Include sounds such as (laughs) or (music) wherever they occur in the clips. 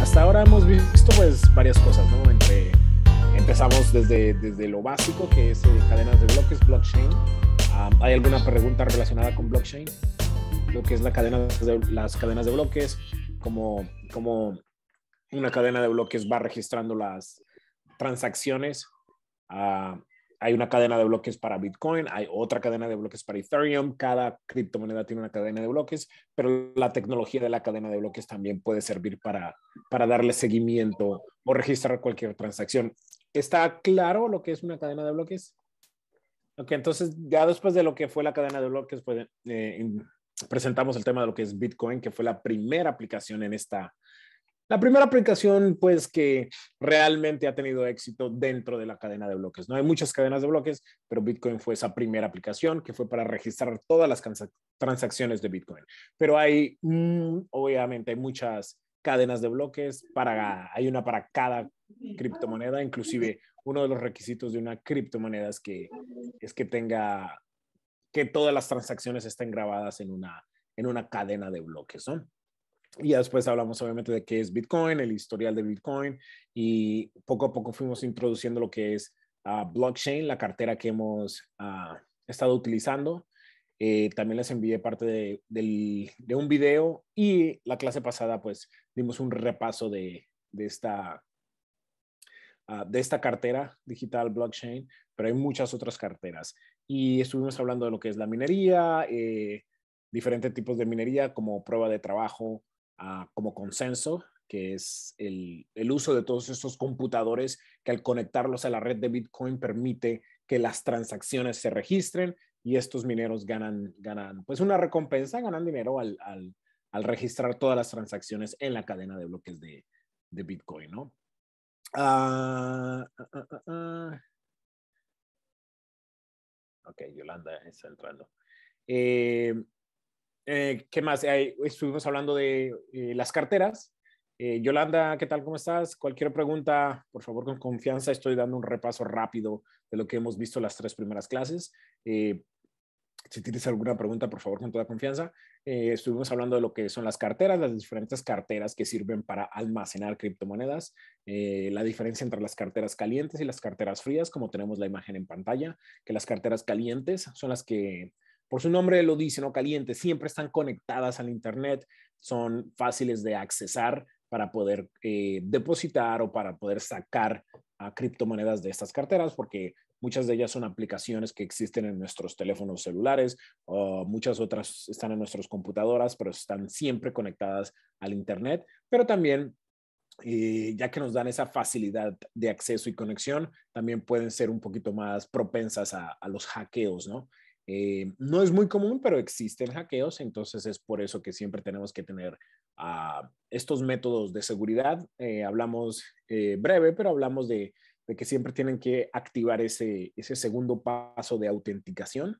hasta ahora hemos visto pues varias cosas, ¿no? empezamos desde, desde lo básico, que es eh, cadenas de bloques, blockchain. ¿Hay alguna pregunta relacionada con blockchain? Lo que es la cadena de, las cadenas de bloques, como, como una cadena de bloques va registrando las transacciones, hay una cadena de bloques para Bitcoin, hay otra cadena de bloques para Ethereum, cada criptomoneda tiene una cadena de bloques, pero la tecnología de la cadena de bloques también puede servir para, para darle seguimiento o registrar cualquier transacción. ¿Está claro lo que es una cadena de bloques? Ok, entonces ya después de lo que fue la cadena de bloques, pues, eh, presentamos el tema de lo que es Bitcoin, que fue la primera aplicación en esta la primera aplicación, pues, que realmente ha tenido éxito dentro de la cadena de bloques. No hay muchas cadenas de bloques, pero Bitcoin fue esa primera aplicación que fue para registrar todas las transacciones de Bitcoin. Pero hay, mm, obviamente, hay muchas cadenas de bloques, para, hay una para cada criptomoneda, inclusive uno de los requisitos de una criptomoneda es que, tenga, que todas las transacciones estén grabadas en una, en una cadena de bloques, ¿no? Y después hablamos obviamente de qué es Bitcoin, el historial de Bitcoin y poco a poco fuimos introduciendo lo que es ah, blockchain, la cartera que hemos ah, estado utilizando. Eh, también les envié parte de, un video y la clase pasada pues dimos un repaso de, esta, ah, de esta cartera digital blockchain, pero hay muchas otras carteras. Y estuvimos hablando de lo que es la minería, eh, diferentes tipos de minería como prueba de trabajo, Ah, como consenso, que es el, uso de todos estos computadores que al conectarlos a la red de Bitcoin permite que las transacciones se registren y estos mineros ganan, ganan pues una recompensa, ganan dinero al, registrar todas las transacciones en la cadena de bloques de, Bitcoin, ¿no? Ah, ah, ok, Yolanda está entrando. Eh, eh, ¿Qué más? estuvimos hablando de eh, las carteras. Eh, Yolanda, ¿qué tal? ¿Cómo estás? Cualquier pregunta, por favor, con confianza. Estoy dando un repaso rápido de lo que hemos visto las tres primeras clases. si tienes alguna pregunta, por favor, con toda confianza. estuvimos hablando de lo que son las carteras, las diferentes carteras que sirven para almacenar criptomonedas, la diferencia entre las carteras calientes y las carteras frías, como tenemos la imagen en pantalla, que las carteras calientes son las que por su nombre lo dice, no caliente, siempre están conectadas al Internet, son fáciles de accesar para poder eh, depositar o para poder sacar a criptomonedas de estas carteras, porque muchas de ellas son aplicaciones que existen en nuestros teléfonos celulares, o muchas otras están en nuestras computadoras, pero están siempre conectadas al Internet, pero también eh, ya que nos dan esa facilidad de acceso y conexión, también pueden ser un poquito más propensas a, a los hackeos, ¿no? Eh, no es muy común, pero existen hackeos, entonces es por eso que siempre tenemos que tener ah, estos métodos de seguridad. Eh, hablamos eh, breve, pero hablamos de, que siempre tienen que activar ese, segundo paso de autenticación,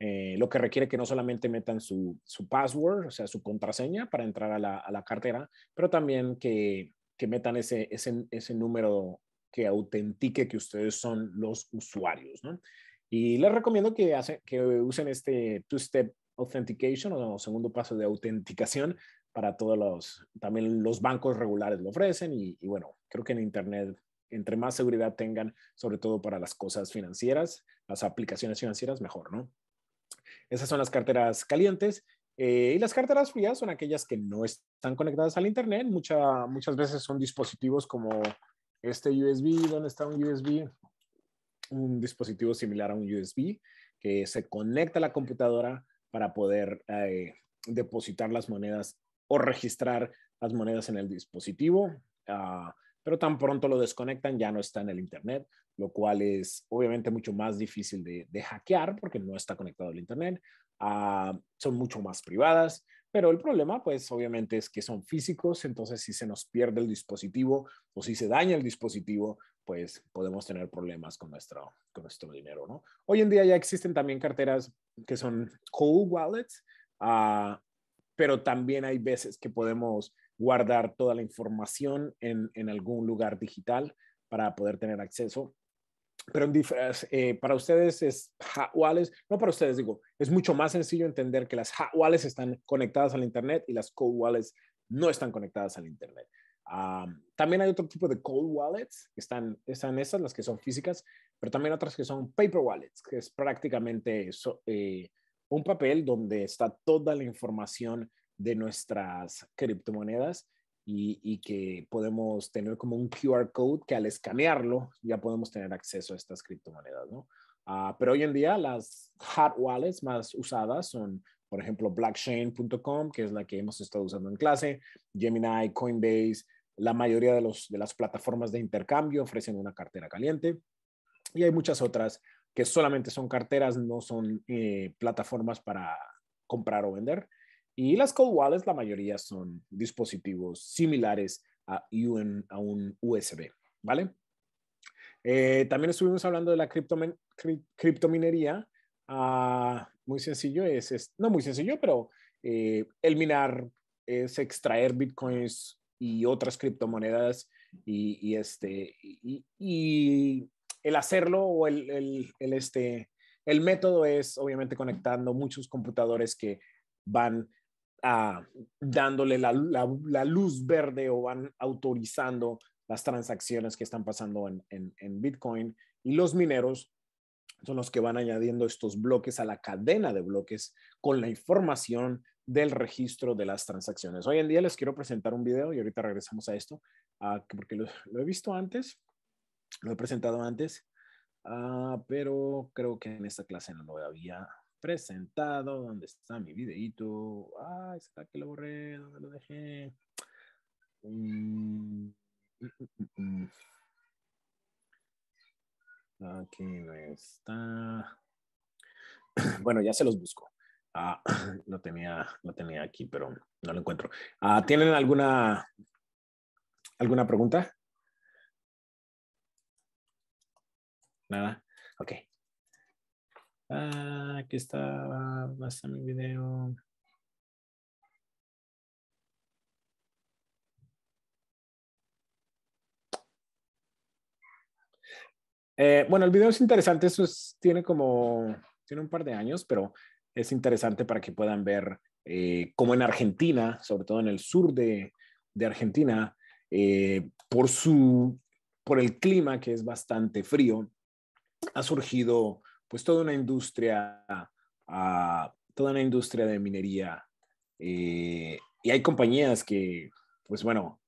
lo que requiere que no solamente metan su, password, o sea, su contraseña para entrar a la, cartera, pero también que, metan ese, ese número que autentique que ustedes son los usuarios, ¿no? Y les recomiendo que, que usen este two-step authentication o segundo paso de autenticación para todos los, también los bancos regulares lo ofrecen y, bueno, creo que en Internet, entre más seguridad tengan, sobre todo para las cosas financieras, las aplicaciones financieras, mejor, ¿no? Esas son las carteras calientes. Eh, y las carteras frías son aquellas que no están conectadas al Internet. muchas veces son dispositivos como este USB, ¿dónde está un USB? un dispositivo similar a un USB que se conecta a la computadora para poder eh, depositar las monedas o registrar las monedas en el dispositivo. Ah, pero tan pronto lo desconectan, ya no está en el Internet, lo cual es obviamente mucho más difícil de, hackear porque no está conectado al Internet. Ah, son mucho más privadas pero el problema, pues obviamente es que son físicos, entonces si se nos pierde el dispositivo o si se daña el dispositivo, pues podemos tener problemas con nuestro, con nuestro dinero, Hoy en día ya existen también carteras que son cold wallets, ah, pero también hay veces que podemos guardar toda la información en algún lugar digital para poder tener acceso pero en eh, para ustedes es hot wallets, no para ustedes digo, es mucho más sencillo entender que las hot wallets están conectadas al Internet y las cold wallets no están conectadas al Internet. también hay otro tipo de cold wallets, que están, esas, las que son físicas, pero también otras que son paper wallets, que es prácticamente eh, un papel donde está toda la información de nuestras criptomonedas y, que podemos tener como un QR code que al escanearlo ya podemos tener acceso a estas criptomonedas, ¿no? Ah, pero hoy en día las hot wallets más usadas son, por ejemplo, blockchain.com, que es la que hemos estado usando en clase, Gemini, Coinbase, la mayoría de, las plataformas de intercambio ofrecen una cartera caliente y hay muchas otras que solamente son carteras, no son eh, plataformas para comprar o vender. Y las cold wallets, la mayoría son dispositivos similares a, UN, a un USB, ¿vale? Eh, también estuvimos hablando de la cripto criptominería. Ah, muy sencillo, es, no muy sencillo, pero eh, el minar es extraer bitcoins y otras criptomonedas y, y este, y, el hacerlo o el, el, el, este, el método es obviamente conectando muchos computadores que van dándole la, luz verde o van autorizando las transacciones que están pasando en, Bitcoin. Y los mineros son los que van añadiendo estos bloques a la cadena de bloques con la información del registro de las transacciones. Hoy en día les quiero presentar un video y ahorita regresamos a esto, porque lo, he visto antes, lo he presentado antes, ah, pero creo que en esta clase no lo había presentado. ¿Dónde está mi videito. Ay, será que lo borré, ¿dónde lo dejé? Mm, mm, mm, aquí no está. (clears throat) Bueno, ya se los busco. Ah, (clears throat) lo, tenía, lo tenía aquí, pero no lo encuentro. Ah, ¿Tienen alguna, alguna pregunta? Nada. Ok. Ah, aquí está, estar mi video. Eh, bueno, el video es interesante, eso tiene como, tiene un par de años, pero es interesante para que puedan ver eh, cómo en Argentina, sobre todo en el sur de, Argentina, eh, por, su, por el clima que es bastante frío, ha surgido pues toda una industria, ah, toda una industria de minería. Eh, y hay compañías que, pues bueno,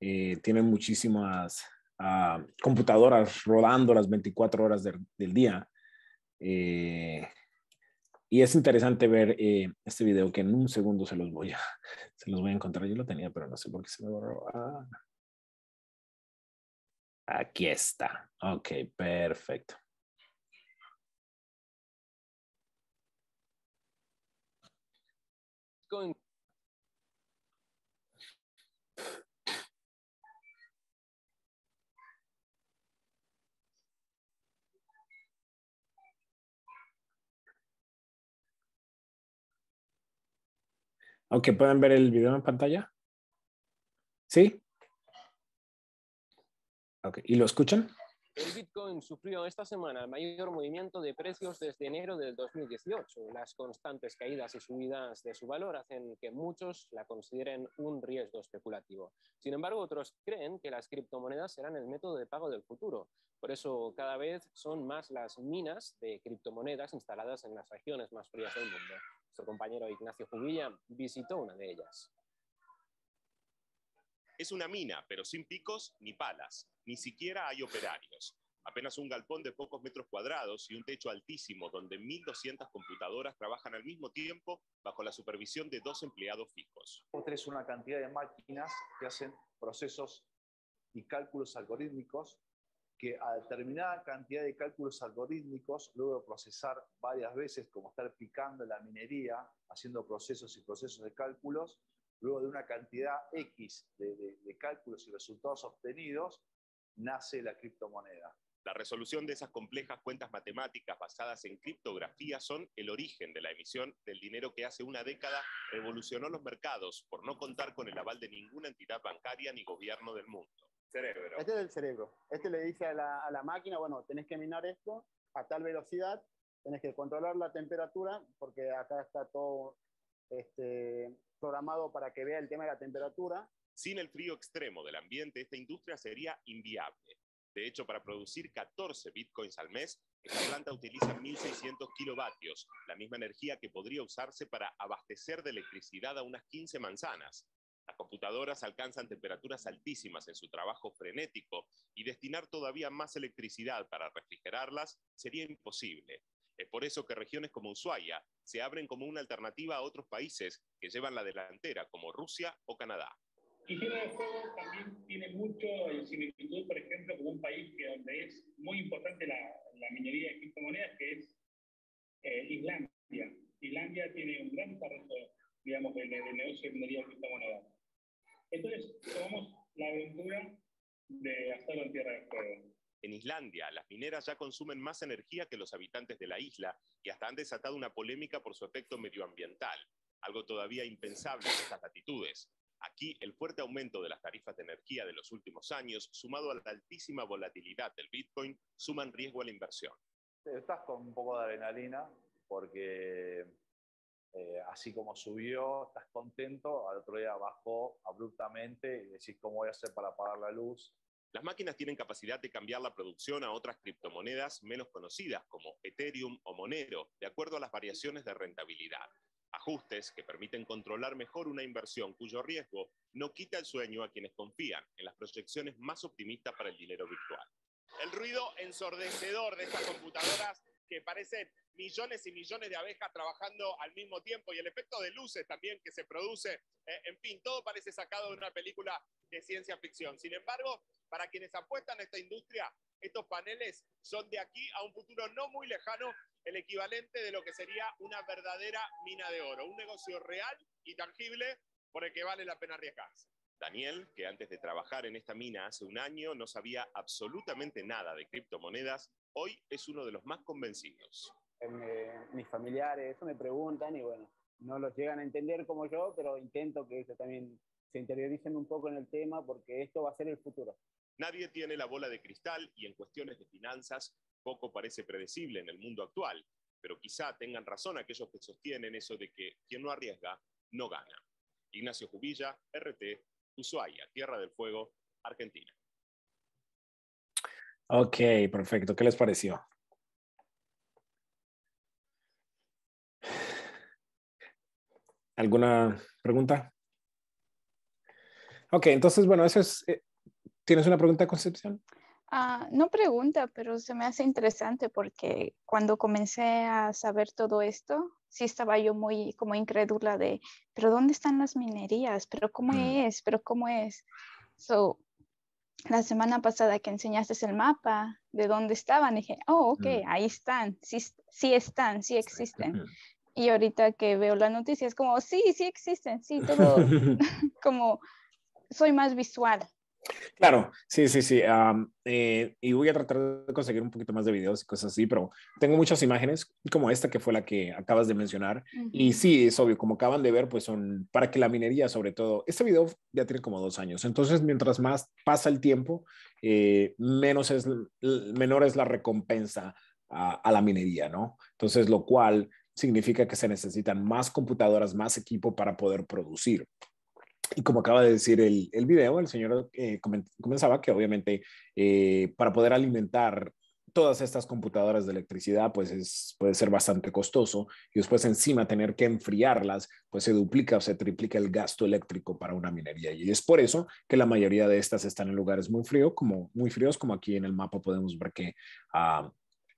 eh, tienen muchísimas ah, computadoras rodando las 24 horas del día. Eh, y es interesante ver este video que en un segundo se los voy a, (laughs) se los voy a encontrar. Yo lo tenía, pero no sé por qué se me borró. Ah. Aquí está. Ok, perfecto. Okay, Aunque ver el video en pantalla. ¿Sí? okay, ¿y lo escuchan? El Bitcoin sufrió esta semana el mayor movimiento de precios desde enero del 2018. Las constantes caídas y subidas de su valor hacen que muchos la consideren un riesgo especulativo. Sin embargo, otros creen que las criptomonedas serán el método de pago del futuro. Por eso, cada vez son más las minas de criptomonedas instaladas en las regiones más frías del mundo. Nuestro compañero Ignacio Jubilla visitó una de ellas. Es una mina, pero sin picos ni palas. Ni siquiera hay operarios. Apenas un galpón de pocos metros cuadrados y un techo altísimo donde 1.200 computadoras trabajan al mismo tiempo bajo la supervisión de dos empleados fijos. Otra es una cantidad de máquinas que hacen procesos y cálculos algorítmicos que a determinada cantidad de cálculos algorítmicos, luego de procesar varias veces, como estar picando la minería, haciendo procesos y procesos de cálculos, luego de una cantidad X de, cálculos y resultados obtenidos, nace la criptomoneda. La resolución de esas complejas cuentas matemáticas basadas en criptografía son el origen de la emisión del dinero que hace una década revolucionó los mercados por no contar con el aval de ninguna entidad bancaria ni gobierno del mundo. Cerebro. Este es el cerebro. Este le dice a la, máquina, bueno, tenés que minar esto a tal velocidad, tenés que controlar la temperatura, porque acá está todo este, programado para que vea el tema de la temperatura. Sin el frío extremo del ambiente, esta industria sería inviable. De hecho, para producir 14 bitcoins al mes, esta planta utiliza 1.600 kilovatios, la misma energía que podría usarse para abastecer de electricidad a unas 15 manzanas. Las computadoras alcanzan temperaturas altísimas en su trabajo frenético y destinar todavía más electricidad para refrigerarlas sería imposible. Es por eso que regiones como Ushuaia se abren como una alternativa a otros países que llevan la delantera, como Rusia o Canadá. Y Tierra del Fuego también tiene mucho en similitud, por ejemplo, con un país que donde es muy importante la, minería de criptomonedas, que es eh, Islandia. Islandia tiene un gran desarrollo, digamos, del, negocio de minería de criptomonedas. Entonces, tomamos la aventura de hacerlo en Tierra del Fuego. En Islandia, las mineras ya consumen más energía que los habitantes de la isla y hasta han desatado una polémica por su efecto medioambiental, algo todavía impensable en estas latitudes. Aquí, el fuerte aumento de las tarifas de energía de los últimos años, sumado a la altísima volatilidad del Bitcoin, suman riesgo a la inversión. Estás con un poco de adrenalina porque eh, así como subió, estás contento, al otro día bajó abruptamente y decís cómo voy a hacer para pagar la luz, las máquinas tienen capacidad de cambiar la producción a otras criptomonedas menos conocidas como Ethereum o Monero, de acuerdo a las variaciones de rentabilidad. Ajustes que permiten controlar mejor una inversión cuyo riesgo no quita el sueño a quienes confían en las proyecciones más optimistas para el dinero virtual. El ruido ensordecedor de estas computadoras que parecen millones y millones de abejas trabajando al mismo tiempo y el efecto de luces también que se produce. Eh, en fin, todo parece sacado de una película de ciencia ficción. Sin embargo, para quienes apuestan a esta industria, estos paneles son de aquí a un futuro no muy lejano el equivalente de lo que sería una verdadera mina de oro, un negocio real y tangible por el que vale la pena arriesgarse. Daniel, que antes de trabajar en esta mina hace un año no sabía absolutamente nada de criptomonedas, hoy es uno de los más convencidos. Eh, mis familiares, eso me preguntan y bueno, no los llegan a entender como yo, pero intento que ellos también se interioricen un poco en el tema porque esto va a ser el futuro. Nadie tiene la bola de cristal y en cuestiones de finanzas poco parece predecible en el mundo actual, pero quizá tengan razón aquellos que sostienen eso de que quien no arriesga no gana. Ignacio Jubilla, RT, Ushuaia, Tierra del Fuego, Argentina. Ok, perfecto. ¿Qué les pareció? ¿Alguna pregunta? Ok, entonces, bueno, eso es, eh, ¿Tienes una pregunta, Concepción? Ah, no pregunta, pero se me hace interesante porque cuando comencé a saber todo esto, sí estaba yo muy como incrédula de, pero ¿dónde están las minerías? ¿Pero cómo mm. es? ¿Pero cómo es? So, la semana pasada que enseñaste el mapa de dónde estaban, dije, oh, ok, mm. ahí están, sí, sí están, sí existen. Y ahorita que veo la noticia es como, sí, sí existen, sí, todo (laughs) (laughs) como soy más visual Claro, sí, sí, sí. Eh, y voy a tratar de conseguir un poquito más de videos y cosas así, pero tengo muchas imágenes como esta que fue la que acabas de mencionar. Y sí, es obvio, como acaban de ver, pues son para que la minería, sobre todo, este video ya tiene como dos años. Entonces, mientras más pasa el tiempo, eh, menos es, menor es la recompensa a, a la minería, ¿no? Entonces, lo cual significa que se necesitan más computadoras, más equipo para poder producir. Y como acaba de decir el, el video, el señor eh, comenzaba que obviamente eh, para poder alimentar todas estas computadoras de electricidad, pues es, puede ser bastante costoso y después encima tener que enfriarlas, pues se duplica o se triplica el gasto eléctrico para una minería. Y es por eso que la mayoría de estas están en lugares muy, como, muy fríos, como aquí en el mapa podemos ver que ah,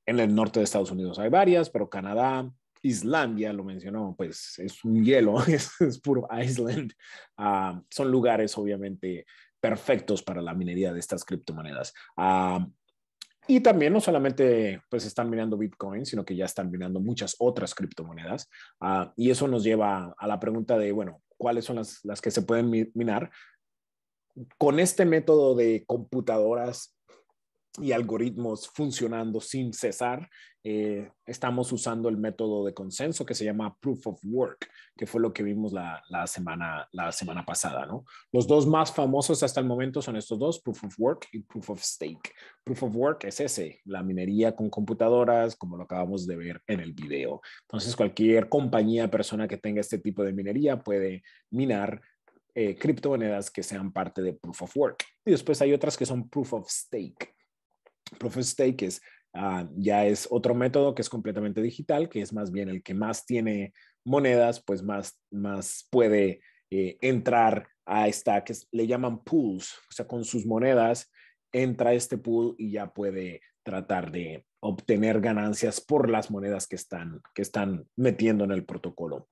en el norte de Estados Unidos hay varias, pero Canadá, Islandia, lo mencionó, pues es un hielo, (laughs) es, puro Iceland. Ah, son lugares obviamente perfectos para la minería de estas criptomonedas. Ah, y también no solamente pues están minando Bitcoin, sino que ya están minando muchas otras criptomonedas. Ah, y eso nos lleva a la pregunta de, bueno, ¿cuáles son las, las que se pueden minar? Con este método de computadoras y algoritmos funcionando sin cesar, eh, estamos usando el método de consenso que se llama proof of work, que fue lo que vimos la, semana, la semana pasada. ¿no? Los dos más famosos hasta el momento son estos dos, proof of work y proof of stake. Proof of work es ese, la minería con computadoras, como lo acabamos de ver en el video. Entonces, cualquier compañía, persona que tenga este tipo de minería puede minar eh, criptomonedas que sean parte de proof of work. Y después hay otras que son proof of stake Proof of Stake ah, ya es otro método que es completamente digital, que es más bien el que más tiene monedas, pues más, más puede eh, entrar a esta que le llaman pools, o sea, con sus monedas entra este pool y ya puede tratar de obtener ganancias por las monedas que están, que están metiendo en el protocolo.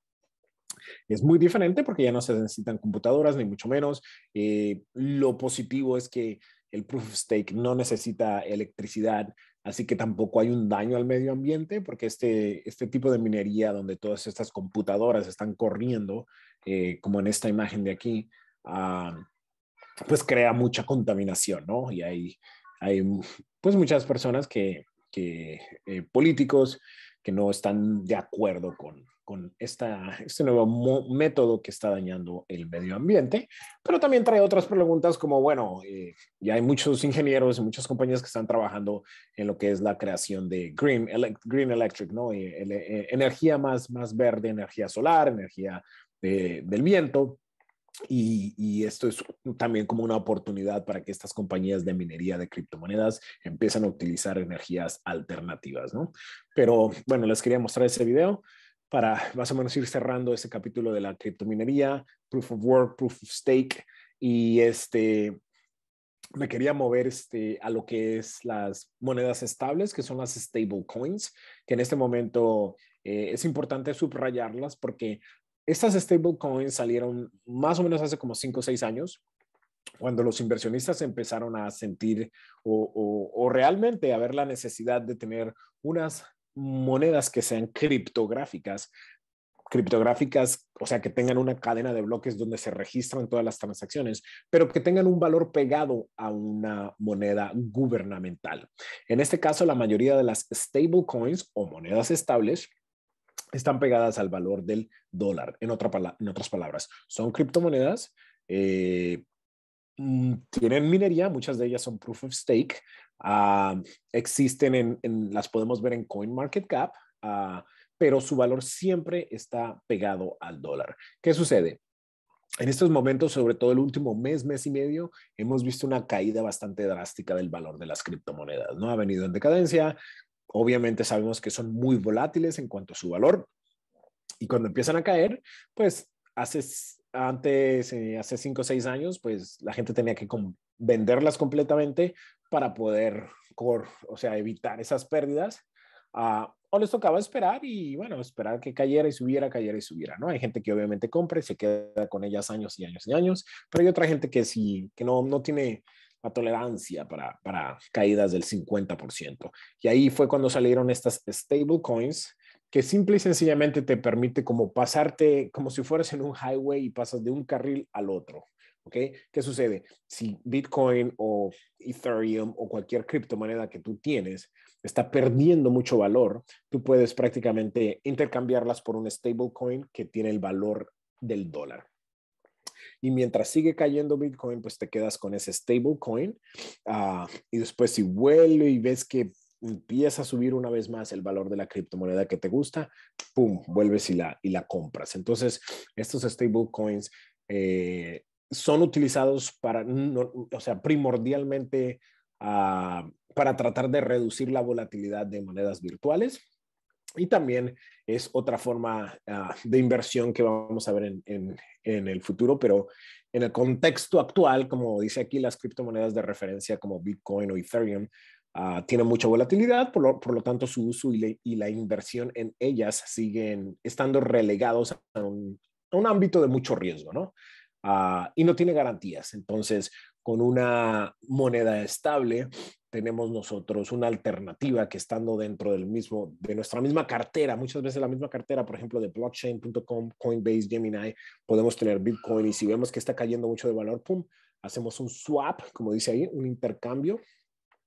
Es muy diferente porque ya no se necesitan computadoras, ni mucho menos. Eh, lo positivo es que el proof of stake no necesita electricidad, así que tampoco hay un daño al medio ambiente, porque este, este tipo de minería donde todas estas computadoras están corriendo, eh, como en esta imagen de aquí, ah, pues crea mucha contaminación, ¿no? Y hay, hay pues muchas personas que, eh, políticos que no están de acuerdo con, con este nuevo método que está dañando el medio ambiente, pero también trae otras preguntas como, bueno, eh, ya hay muchos ingenieros y muchas compañías que están trabajando en lo que es la creación de green, green electric, ¿no? Eh, eh, energía más, más verde, energía solar, energía del viento. Y, esto es también como una oportunidad para que estas compañías de minería de criptomonedas empiecen a utilizar energías alternativas, ¿no? Pero bueno, les quería mostrar ese video para más o menos ir cerrando ese capítulo de la criptominería, proof of work, proof of stake y este me quería mover este, a lo que es las monedas estables, que son las stable coins, que en este momento eh, es importante subrayarlas porque estas stable coins salieron más o menos hace como 5 o 6 años, cuando los inversionistas empezaron a sentir o, o realmente a ver la necesidad de tener unas monedas que sean criptográficas, criptográficas, o sea, que tengan una cadena de bloques donde se registran todas las transacciones, pero que tengan un valor pegado a una moneda gubernamental. En este caso, la mayoría de las stable coins o monedas estables están pegadas al valor del dólar. En, otra en otras palabras, son criptomonedas, eh, mm, tienen minería, muchas de ellas son proof of stake, Ah, existen en, las podemos ver en CoinMarketCap, Cap, ah, pero su valor siempre está pegado al dólar. ¿Qué sucede? En estos momentos, sobre todo el último mes, mes y medio, hemos visto una caída bastante drástica del valor de las criptomonedas, ¿no? Ha venido en decadencia. Obviamente sabemos que son muy volátiles en cuanto a su valor. Y cuando empiezan a caer, pues hace, antes, eh, hace cinco o seis años, pues la gente tenía que venderlas completamente para poder, o sea, evitar esas pérdidas. Ah, o les tocaba esperar y, bueno, esperar que cayera y subiera, cayera y subiera, ¿no? Hay gente que obviamente compra y se queda con ellas años y años y años, pero hay otra gente que sí, que no, no tiene la tolerancia para, para caídas del 50%. Y ahí fue cuando salieron estas stable coins que simple y sencillamente te permite como pasarte como si fueras en un highway y pasas de un carril al otro. ¿ok? ¿Qué sucede? Si Bitcoin o Ethereum o cualquier criptomoneda que tú tienes está perdiendo mucho valor, tú puedes prácticamente intercambiarlas por un stablecoin que tiene el valor del dólar. Y mientras sigue cayendo Bitcoin, pues te quedas con ese stablecoin. Ah, y después si vuelve y ves que empieza a subir una vez más el valor de la criptomoneda que te gusta, ¡pum!, vuelves y la, y la compras. Entonces, estos stablecoins eh, son utilizados para, o sea, primordialmente ah, para tratar de reducir la volatilidad de monedas virtuales. Y también es otra forma ah, de inversión que vamos a ver en, el futuro, pero en el contexto actual, como dice aquí, las criptomonedas de referencia como Bitcoin o Ethereum ah, tienen mucha volatilidad, por lo, tanto su uso y, la inversión en ellas siguen estando relegados a un, a un ámbito de mucho riesgo, ¿no? Ah, y no tiene garantías. Entonces, con una moneda estable, tenemos nosotros una alternativa que estando dentro del mismo, de nuestra misma cartera, muchas veces la misma cartera, por ejemplo, de blockchain.com, Coinbase, Gemini, podemos tener Bitcoin y si vemos que está cayendo mucho de valor, pum, hacemos un swap, como dice ahí, un intercambio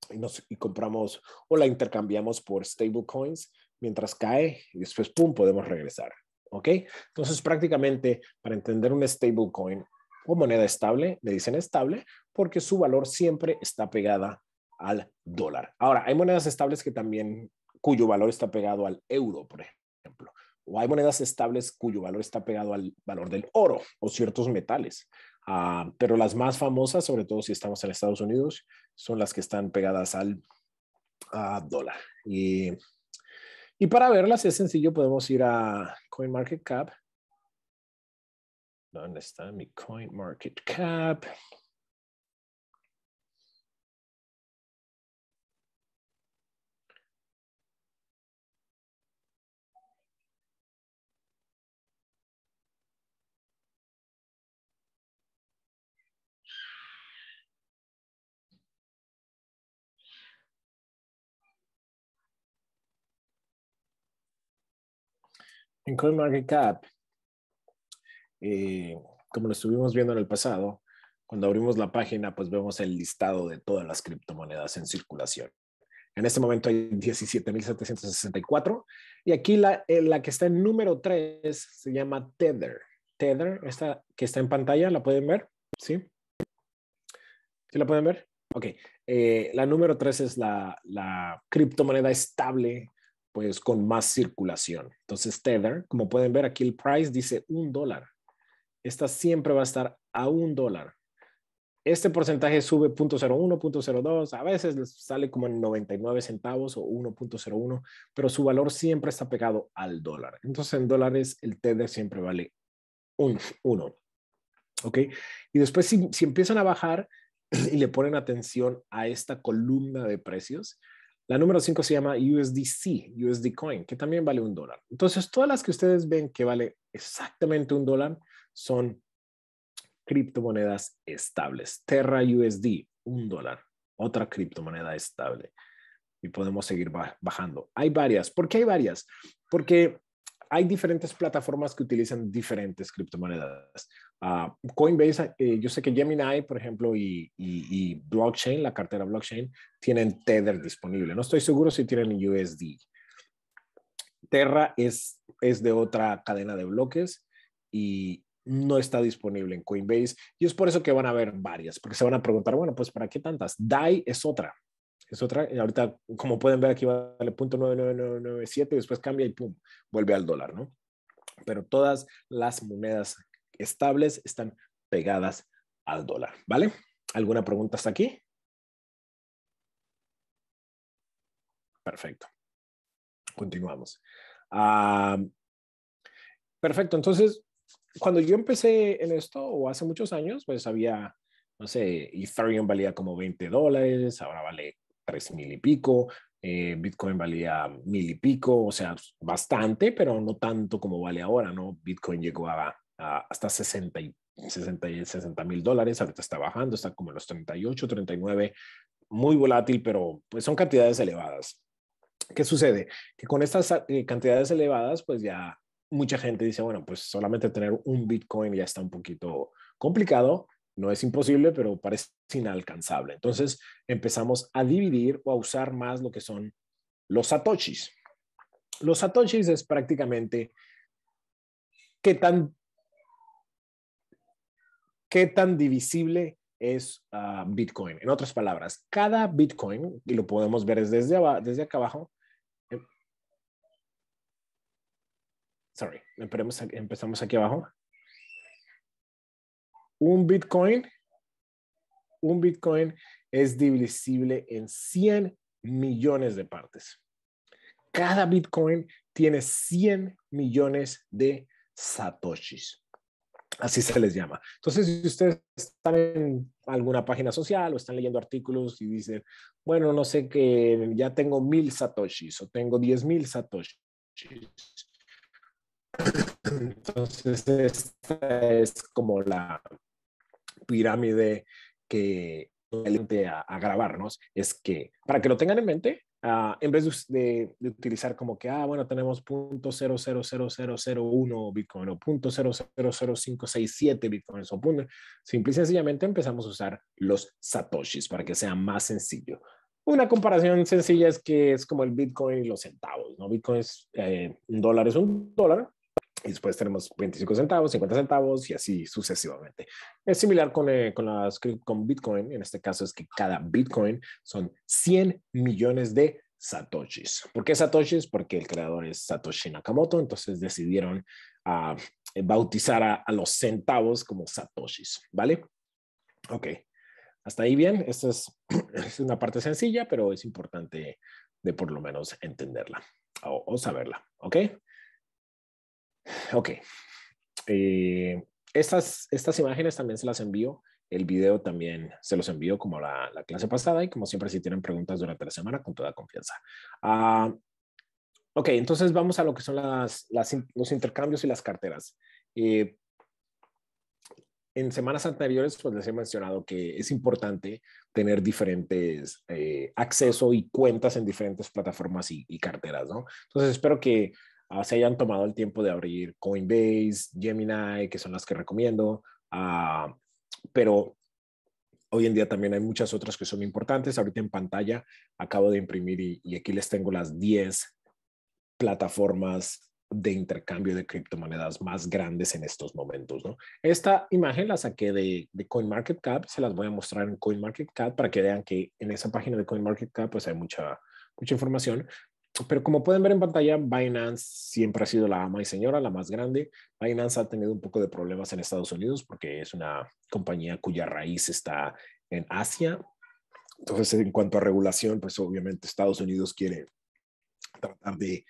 y, nos, y compramos o la intercambiamos por stablecoins mientras cae y después, pum, podemos regresar. ¿Ok? Entonces, prácticamente para entender un stablecoin o moneda estable, le dicen estable porque su valor siempre está pegada al dólar. Ahora, hay monedas estables que también cuyo valor está pegado al euro, por ejemplo. O hay monedas estables cuyo valor está pegado al valor del oro o ciertos metales. Ah, pero las más famosas, sobre todo si estamos en Estados Unidos, son las que están pegadas al ah, dólar. Y y para verlas es sencillo, podemos ir a CoinMarketCap. ¿Dónde está mi CoinMarketCap? en CoinMarketCap, eh, como lo estuvimos viendo en el pasado, cuando abrimos la página, pues vemos el listado de todas las criptomonedas en circulación. En este momento hay 17.764 y aquí la, eh, la que está en número 3 se llama Tether. Tether, esta que está en pantalla, ¿la pueden ver? ¿Sí? ¿Sí la pueden ver? Ok. Eh, la número 3 es la, la criptomoneda estable pues con más circulación. Entonces Tether, como pueden ver aquí el price dice un dólar. Esta siempre va a estar a un dólar. Este porcentaje sube 0.01, 0.02, a veces sale como en 99 centavos o 1.01, pero su valor siempre está pegado al dólar. Entonces en dólares el Tether siempre vale un 1. ¿Ok? Y después si empiezan a bajar (clears throat) y le ponen atención a esta columna de precios, la número 5 se llama USDC, USD Coin, que también vale un dólar. Entonces, todas las que ustedes ven que vale exactamente un dólar son criptomonedas estables. Terra USD, un dólar, otra criptomoneda estable. Y podemos seguir bajando. Hay varias. ¿Por qué hay varias? Porque hay diferentes plataformas que utilizan diferentes criptomonedas. Ah, Coinbase, eh, yo sé que Gemini, por ejemplo, y, blockchain, la cartera blockchain, tienen Tether disponible. No estoy seguro si tienen USD. Terra es, es de otra cadena de bloques y no está disponible en Coinbase. Y es por eso que van a haber varias, porque se van a preguntar, bueno, pues ¿para qué tantas? DAI es otra. Es otra, ahorita, como pueden ver, aquí vale 0.9997 y después cambia y pum, vuelve al dólar, ¿no? Pero todas las monedas estables están pegadas al dólar, ¿vale? ¿Alguna pregunta hasta aquí? Perfecto. Continuamos. Ah, perfecto. Entonces, cuando yo empecé en esto, o hace muchos años, pues había, no sé, Ethereum valía como 20 dólares, ahora vale 3 mil y pico, eh, Bitcoin valía mil y pico, o sea, bastante, pero no tanto como vale ahora, ¿no? Bitcoin llegó a hasta 60 mil 60, dólares, ahorita está bajando, está como en los 38, 39, muy volátil, pero pues son cantidades elevadas. ¿Qué sucede? Que con estas eh, cantidades elevadas, pues ya mucha gente dice, bueno, pues solamente tener un Bitcoin ya está un poquito complicado, no es imposible, pero parece inalcanzable. Entonces empezamos a dividir o a usar más lo que son los satoshis. Los satoshis es prácticamente qué tan qué tan divisible es ah, Bitcoin. En otras palabras, cada Bitcoin, y lo podemos ver desde, desde acá abajo, em, sorry, empezamos aquí abajo. Un Bitcoin, un Bitcoin es divisible en 100 millones de partes. Cada Bitcoin tiene 100 millones de satoshis. Así se les llama. Entonces, si ustedes están en alguna página social o están leyendo artículos y dicen, bueno, no sé que ya tengo mil satoshis o tengo diez mil satoshis. Entonces, esta es como la pirámide que a, a grabarnos, es que para que lo tengan en mente, Ah, en vez de, utilizar como que, ah, bueno, tenemos .000001 Bitcoin o .0000567 Bitcoin o punto, simple y sencillamente empezamos a usar los satoshis para que sea más sencillo. Una comparación sencilla es que es como el Bitcoin y los centavos, ¿no? Bitcoin es eh, un dólar, es un dólar, y después tenemos 25 centavos, 50 centavos y así sucesivamente. Es similar con, eh, con, las, con Bitcoin, en este caso es que cada Bitcoin son 100 millones de satoshis. ¿Por qué satoshis? Porque el creador es Satoshi Nakamoto, entonces decidieron ah, a bautizar a, los centavos como satoshis, ¿vale? Ok, hasta ahí bien. Esta (clears throat) es, una parte sencilla, pero es importante de por lo menos entenderla o, o saberla, ¿ok? Ok. Eh, estas, estas imágenes también se las envío. El video también se los envío como la, la, clase pasada y como siempre si tienen preguntas durante la semana con toda confianza. Ah, ok, entonces vamos a lo que son las, los intercambios y las carteras. Eh, en semanas anteriores pues les he mencionado que es importante tener diferentes eh, acceso y cuentas en diferentes plataformas y, y, carteras, ¿no? Entonces espero que Ah, se hayan tomado el tiempo de abrir Coinbase, Gemini, que son las que recomiendo, ah, pero hoy en día también hay muchas otras que son importantes. Ahorita en pantalla acabo de imprimir y, aquí les tengo las 10 plataformas de intercambio de criptomonedas más grandes en estos momentos. Esta imagen la saqué de, de, CoinMarketCap, se las voy a mostrar en CoinMarketCap para que vean que en esa página de CoinMarketCap pues, hay mucha, mucha información, pero como pueden ver en pantalla, Binance siempre ha sido la ama y señora, la más grande. Binance ha tenido un poco de problemas en Estados Unidos porque es una compañía cuya raíz está en Asia. Entonces, en cuanto a regulación, pues obviamente Estados Unidos quiere tratar de,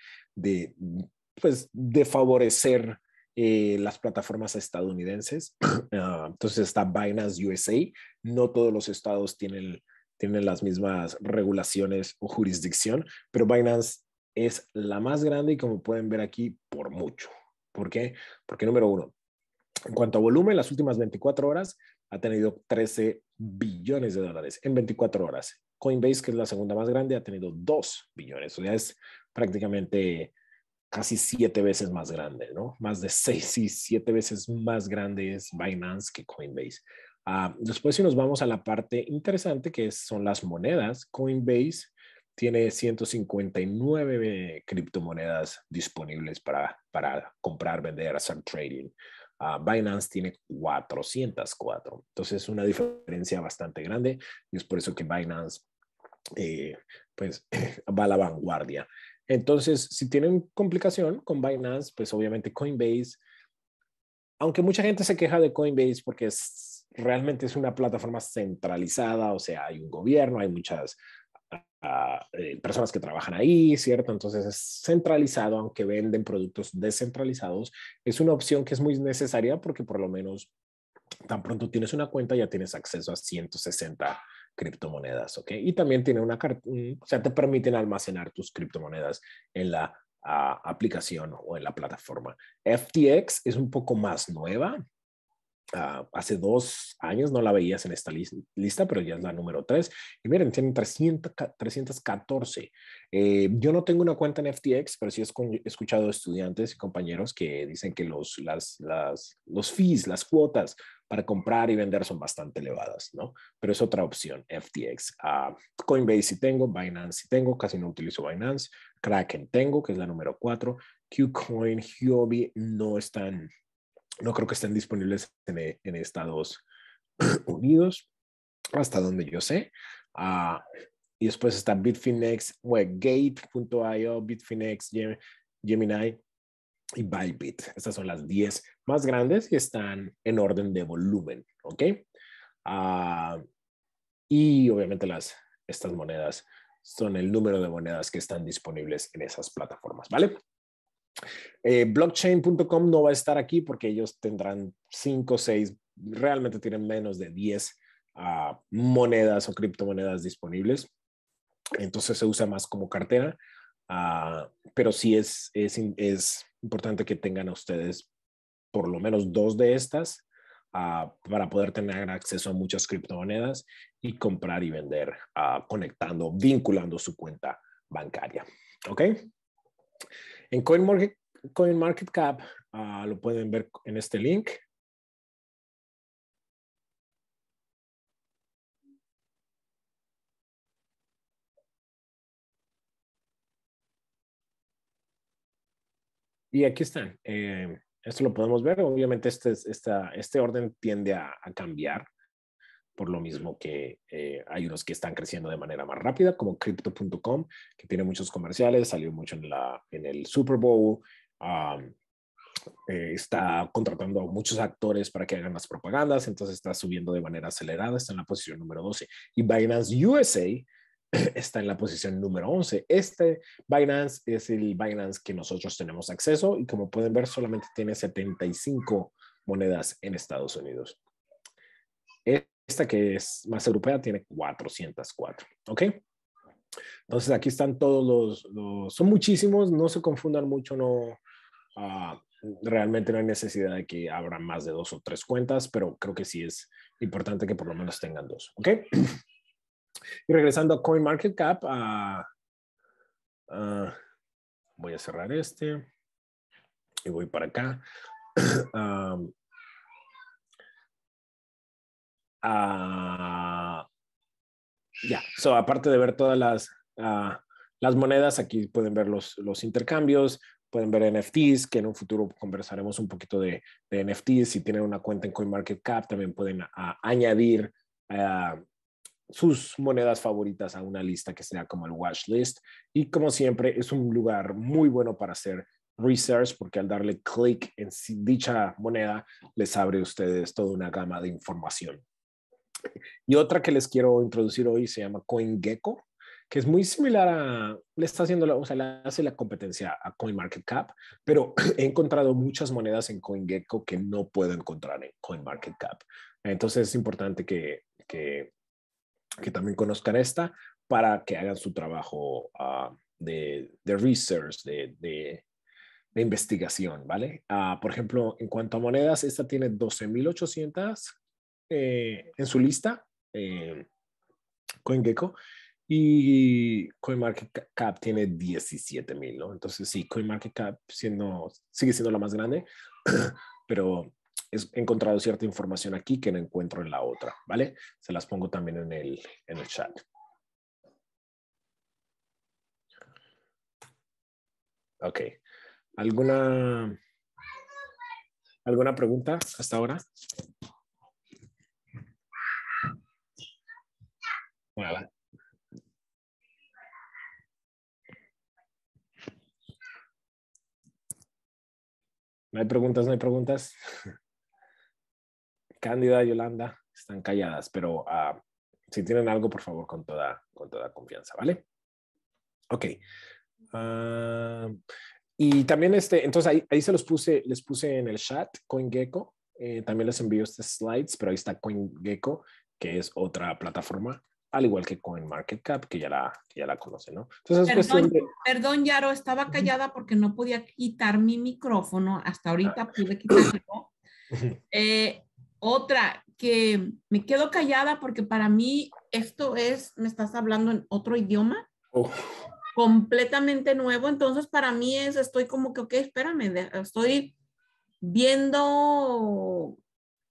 pues, de favorecer eh, las plataformas estadounidenses. (clears throat) Ah, entonces está Binance USA. No todos los estados tienen tienen las mismas regulaciones o jurisdicción, pero Binance es la más grande y como pueden ver aquí, por mucho. ¿Por qué? Porque número uno, en cuanto a volumen, las últimas 24 horas ha tenido 13 billones de dólares en 24 horas. Coinbase, que es la segunda más grande, ha tenido 2 billones. O sea, es prácticamente casi 7 veces más grande, ¿no? Más de 6 y 7 veces más grande es Binance que Coinbase. Ah, después si nos vamos a la parte interesante que son las monedas, Coinbase tiene 159 criptomonedas disponibles para, para comprar, vender, hacer trading. Ah, Binance tiene 404. Entonces es una diferencia bastante grande y es por eso que Binance eh, pues (laughs) va a la vanguardia. Entonces, si tienen complicación con Binance, pues obviamente Coinbase, aunque mucha gente se queja de Coinbase porque es realmente es una plataforma centralizada, o sea, hay un gobierno, hay muchas ah, eh, personas que trabajan ahí, ¿cierto? Entonces es centralizado, aunque venden productos descentralizados. Es una opción que es muy necesaria porque por lo menos tan pronto tienes una cuenta ya tienes acceso a 160 criptomonedas, ¿ok? Y también tiene una carta, o sea, te permiten almacenar tus criptomonedas en la ah, aplicación o en la plataforma. FTX es un poco más nueva, Ah, hace dos años no la veías en esta lista, pero ya es la número tres. Y miren, tienen 314. Eh, yo no tengo una cuenta en FTX, pero sí he escuchado estudiantes y compañeros que dicen que los, las, los fees, las cuotas para comprar y vender son bastante elevadas, ¿no? Pero es otra opción, FTX. Ah, Coinbase sí tengo, Binance sí tengo, casi no utilizo Binance. Kraken tengo, que es la número 4. Qcoin, Huobi no están no creo que estén disponibles en, e, Estados (clears throat) Unidos, hasta donde yo sé. Ah, y después está Bitfinex, Webgate.io, Bitfinex, Gemini y Bybit. Estas son las 10 más grandes y están en orden de volumen, ¿ok? Ah, y obviamente las, estas monedas son el número de monedas que están disponibles en esas plataformas, ¿vale? Eh, blockchain.com no va a estar aquí porque ellos tendrán 5, 6, realmente tienen menos de 10 ah, monedas o criptomonedas disponibles. Entonces se usa más como cartera, ah, pero sí es, importante que tengan ustedes por lo menos dos de estas ah, para poder tener acceso a muchas criptomonedas y comprar y vender conectando, vinculando su cuenta bancaria. ¿Ok? En CoinMarketCap ah, lo pueden ver en este link. Y aquí están. Eh, esto lo podemos ver. Obviamente este, este orden tiende a cambiar por lo mismo que eh, hay unos que están creciendo de manera más rápida, como crypto.com, que tiene muchos comerciales, salió mucho en, la, en el Super Bowl, eh, está contratando a muchos actores para que hagan las propagandas, entonces está subiendo de manera acelerada, está en la posición número 12. Y Binance USA (clears throat) está en la posición número 11. Este Binance es el Binance que nosotros tenemos acceso y como pueden ver solamente tiene 75 monedas en Estados Unidos. Esta que es más europea tiene 404, ¿ok? Entonces aquí están todos los, son muchísimos, no se confundan mucho, no, ah, realmente no hay necesidad de que abran más de dos o tres cuentas, pero creo que sí es importante que por lo menos tengan dos, ¿ok? Y regresando a CoinMarketCap, ah, ah, voy a cerrar este y voy para acá. Ah, aparte de ver todas las, ah, las monedas, aquí pueden ver los, intercambios, pueden ver NFTs, que en un futuro conversaremos un poquito de, NFTs. Si tienen una cuenta en CoinMarketCap, también pueden ah, añadir sus monedas favoritas a una lista que sea como el watchlist Y como siempre, es un lugar muy bueno para hacer research, porque al darle clic en dicha moneda, les abre a ustedes toda una gama de información. (laughs) Y otra que les quiero introducir hoy se llama CoinGecko, que es muy similar a, le está haciendo, la, o sea, le hace la competencia a CoinMarketCap, pero (clears throat) he encontrado muchas monedas en CoinGecko que no puedo encontrar en CoinMarketCap. Entonces es importante que, que, también conozcan esta para que hagan su trabajo ah, de, de, research, de, investigación, ¿vale? Ah, por ejemplo, en cuanto a monedas, esta tiene 12.800 eh, en su lista, eh, CoinGecko, y CoinMarketCap tiene 17 mil, ¿no? Entonces sí, CoinMarketCap siendo, sigue siendo la más grande, (clears throat) pero he encontrado cierta información aquí que no encuentro en la otra, ¿vale? Se las pongo también en el, en el chat. Ok. ¿Alguna, ¿Alguna pregunta hasta ahora? No hay preguntas, no hay preguntas. (laughs) Cándida, Yolanda, están calladas, pero ah, si tienen algo, por favor, con toda, con toda confianza, ¿vale? Ok. Ah, y también, este, entonces ahí, se los puse, les puse en el chat CoinGecko. Eh, también les envío estos slides, pero ahí está CoinGecko, que es otra plataforma al igual que CoinMarketCap, que ya la, que ya la conoce, ¿no? Entonces, perdón, perdón, Yaro, estaba callada porque no podía quitar mi micrófono, hasta ahorita ah. pude quitarlo. Eh, otra, que me quedo callada porque para mí esto es, me estás hablando en otro idioma, completamente nuevo, entonces para mí es, estoy como que, ok, espérame, estoy viendo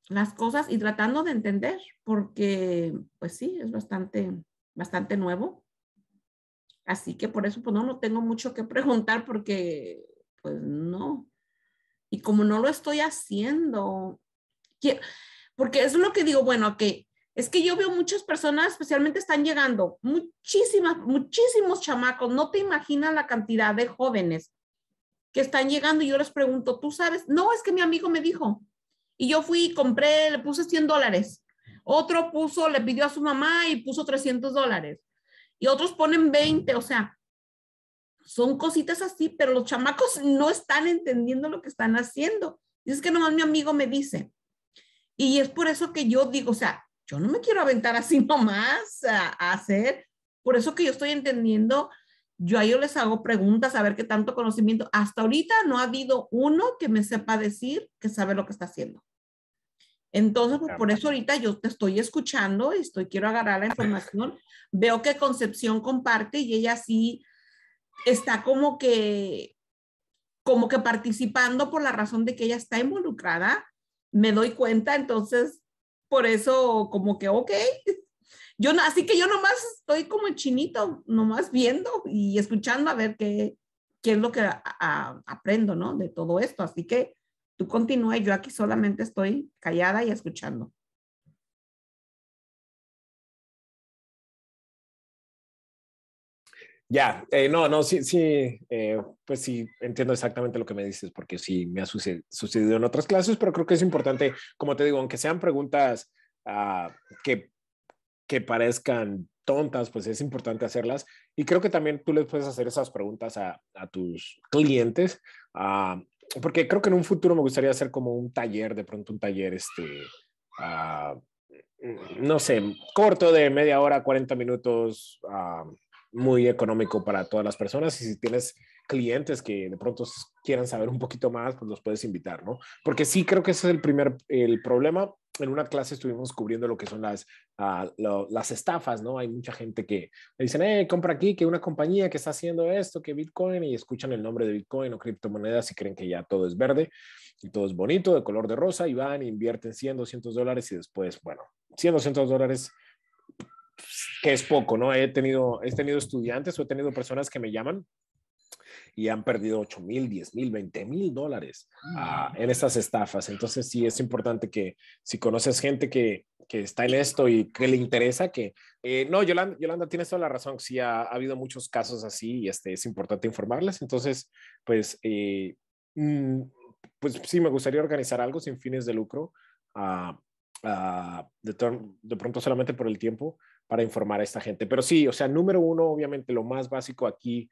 las cosas y tratando de entender, porque pues sí, es bastante, bastante nuevo. Así que por eso pues no, no tengo mucho que (laughs) preguntar porque pues no. Y como no lo estoy haciendo, porque es lo que digo, bueno, que es que yo veo muchas personas, especialmente están llegando, muchísimas, muchísimos chamacos, no te imaginas la cantidad de jóvenes que están llegando y yo les pregunto, ¿tú sabes? No, es que mi amigo me dijo, y yo fui y compré, le puse 100 dólares. Otro puso, le pidió a su mamá y puso 300 dólares. Y otros ponen 20, o sea, son cositas así, pero los chamacos (laughs) no están entendiendo lo que están haciendo. Y es que nomás mi amigo me dice. Y es por eso que yo digo, o sea, yo no me quiero aventar así (laughs) nomás a, a hacer. Por eso que yo estoy entendiendo, yo a ellos les hago preguntas a ver qué tanto conocimiento. Hasta ahorita no ha habido uno que me sepa decir que sabe lo que está haciendo. Entonces, pues, por eso ahorita yo te estoy escuchando estoy, quiero agarrar la información. Veo que Concepción comparte y ella sí está como que, como que participando por la razón de que ella está involucrada. Me doy cuenta, entonces, por eso como que, ok. (laughs) Yo, así que yo nomás estoy como chinito, nomás viendo y escuchando a ver qué, qué es lo que aprendo, ¿no? De todo esto. Así que continúe, yo aquí solamente estoy callada y escuchando. Ya, eh, no, no, sí, sí, eh, pues sí, entiendo exactamente lo que me dices, porque sí me ha sucedido, en otras clases, pero creo que es importante, como te digo, aunque sean preguntas ah, que, que parezcan tontas, pues es importante hacerlas. Y creo que también tú les puedes hacer esas preguntas a, tus clientes, a ah, porque creo que en un futuro me gustaría hacer como un taller, de pronto un taller, este, ah, mm, no sé, corto de media hora, 40 minutos, ah, muy económico para todas las personas. Y si tienes clientes que de pronto quieran saber un poquito más, pues los puedes invitar, ¿no? Porque sí creo que ese es el primer, el problema en una clase estuvimos cubriendo lo que son las, ah, las estafas, ¿no? Hay mucha gente que le dicen, eh, compra aquí, que una compañía que está haciendo esto, que Bitcoin, y escuchan el nombre de Bitcoin o criptomonedas y creen que ya todo es verde y todo es bonito, de color de rosa, y van, e invierten 100, 200 dólares y después, bueno, 100, 200 dólares que es poco, ¿no? He tenido, he tenido estudiantes o he tenido personas que me llaman y han perdido 8 mil, 10 mil, 20 mil dólares ah, mm. en estas estafas. Entonces sí es importante que si conoces gente que, que está en esto y que le interesa, que... Eh, no, Yolanda, Yolanda, tienes toda la razón, sí ha, habido muchos casos así y este, es importante informarles. Entonces, pues, eh, mm, pues sí, me gustaría organizar algo sin fines de lucro. Ah, ah, de, de, pronto solamente por el tiempo, para informar a esta gente. Pero sí, o sea, número uno, obviamente lo más básico aquí,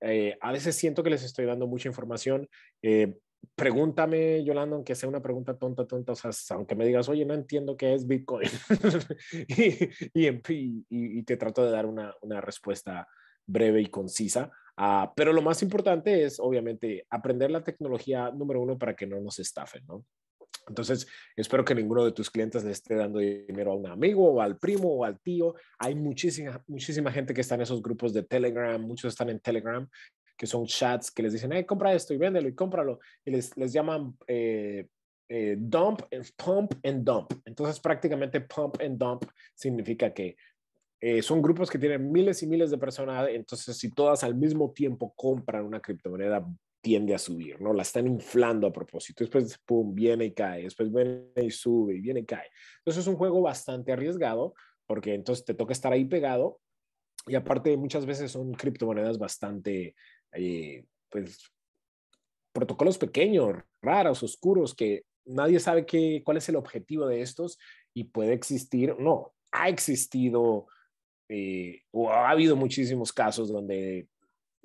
eh, a veces siento que les estoy dando mucha información. Eh, pregúntame, Yolanda, aunque sea una pregunta tonta, tonta, o sea, aunque me digas, oye, no entiendo qué es Bitcoin, (laughs) y, te trato de dar una, respuesta breve y concisa. Ah, pero lo más importante es, obviamente, aprender la tecnología número uno para que no nos estafen, ¿no? Entonces, espero que ninguno de tus clientes le esté dando dinero a un amigo o al primo o al tío. Hay muchísima, muchísima gente que está en esos grupos de Telegram, muchos están en Telegram, que son chats que les dicen, eh, compra esto y véndelo y cómpralo. Y les, llaman eh, eh, dump, pump and dump. Entonces, prácticamente pump and dump significa que eh, son grupos que tienen miles y miles de personas, entonces si todas al mismo tiempo compran una criptomoneda, tiende a subir, ¿no? La están inflando a propósito. Después, pum, viene y cae, después viene y sube y viene y cae. Entonces es un juego bastante arriesgado porque entonces te toca estar ahí pegado y aparte muchas veces son criptomonedas bastante, eh, pues, protocolos pequeños, raros, oscuros, que nadie sabe qué, cuál es el objetivo de estos y puede existir, no, ha existido eh, o ha habido muchísimos casos donde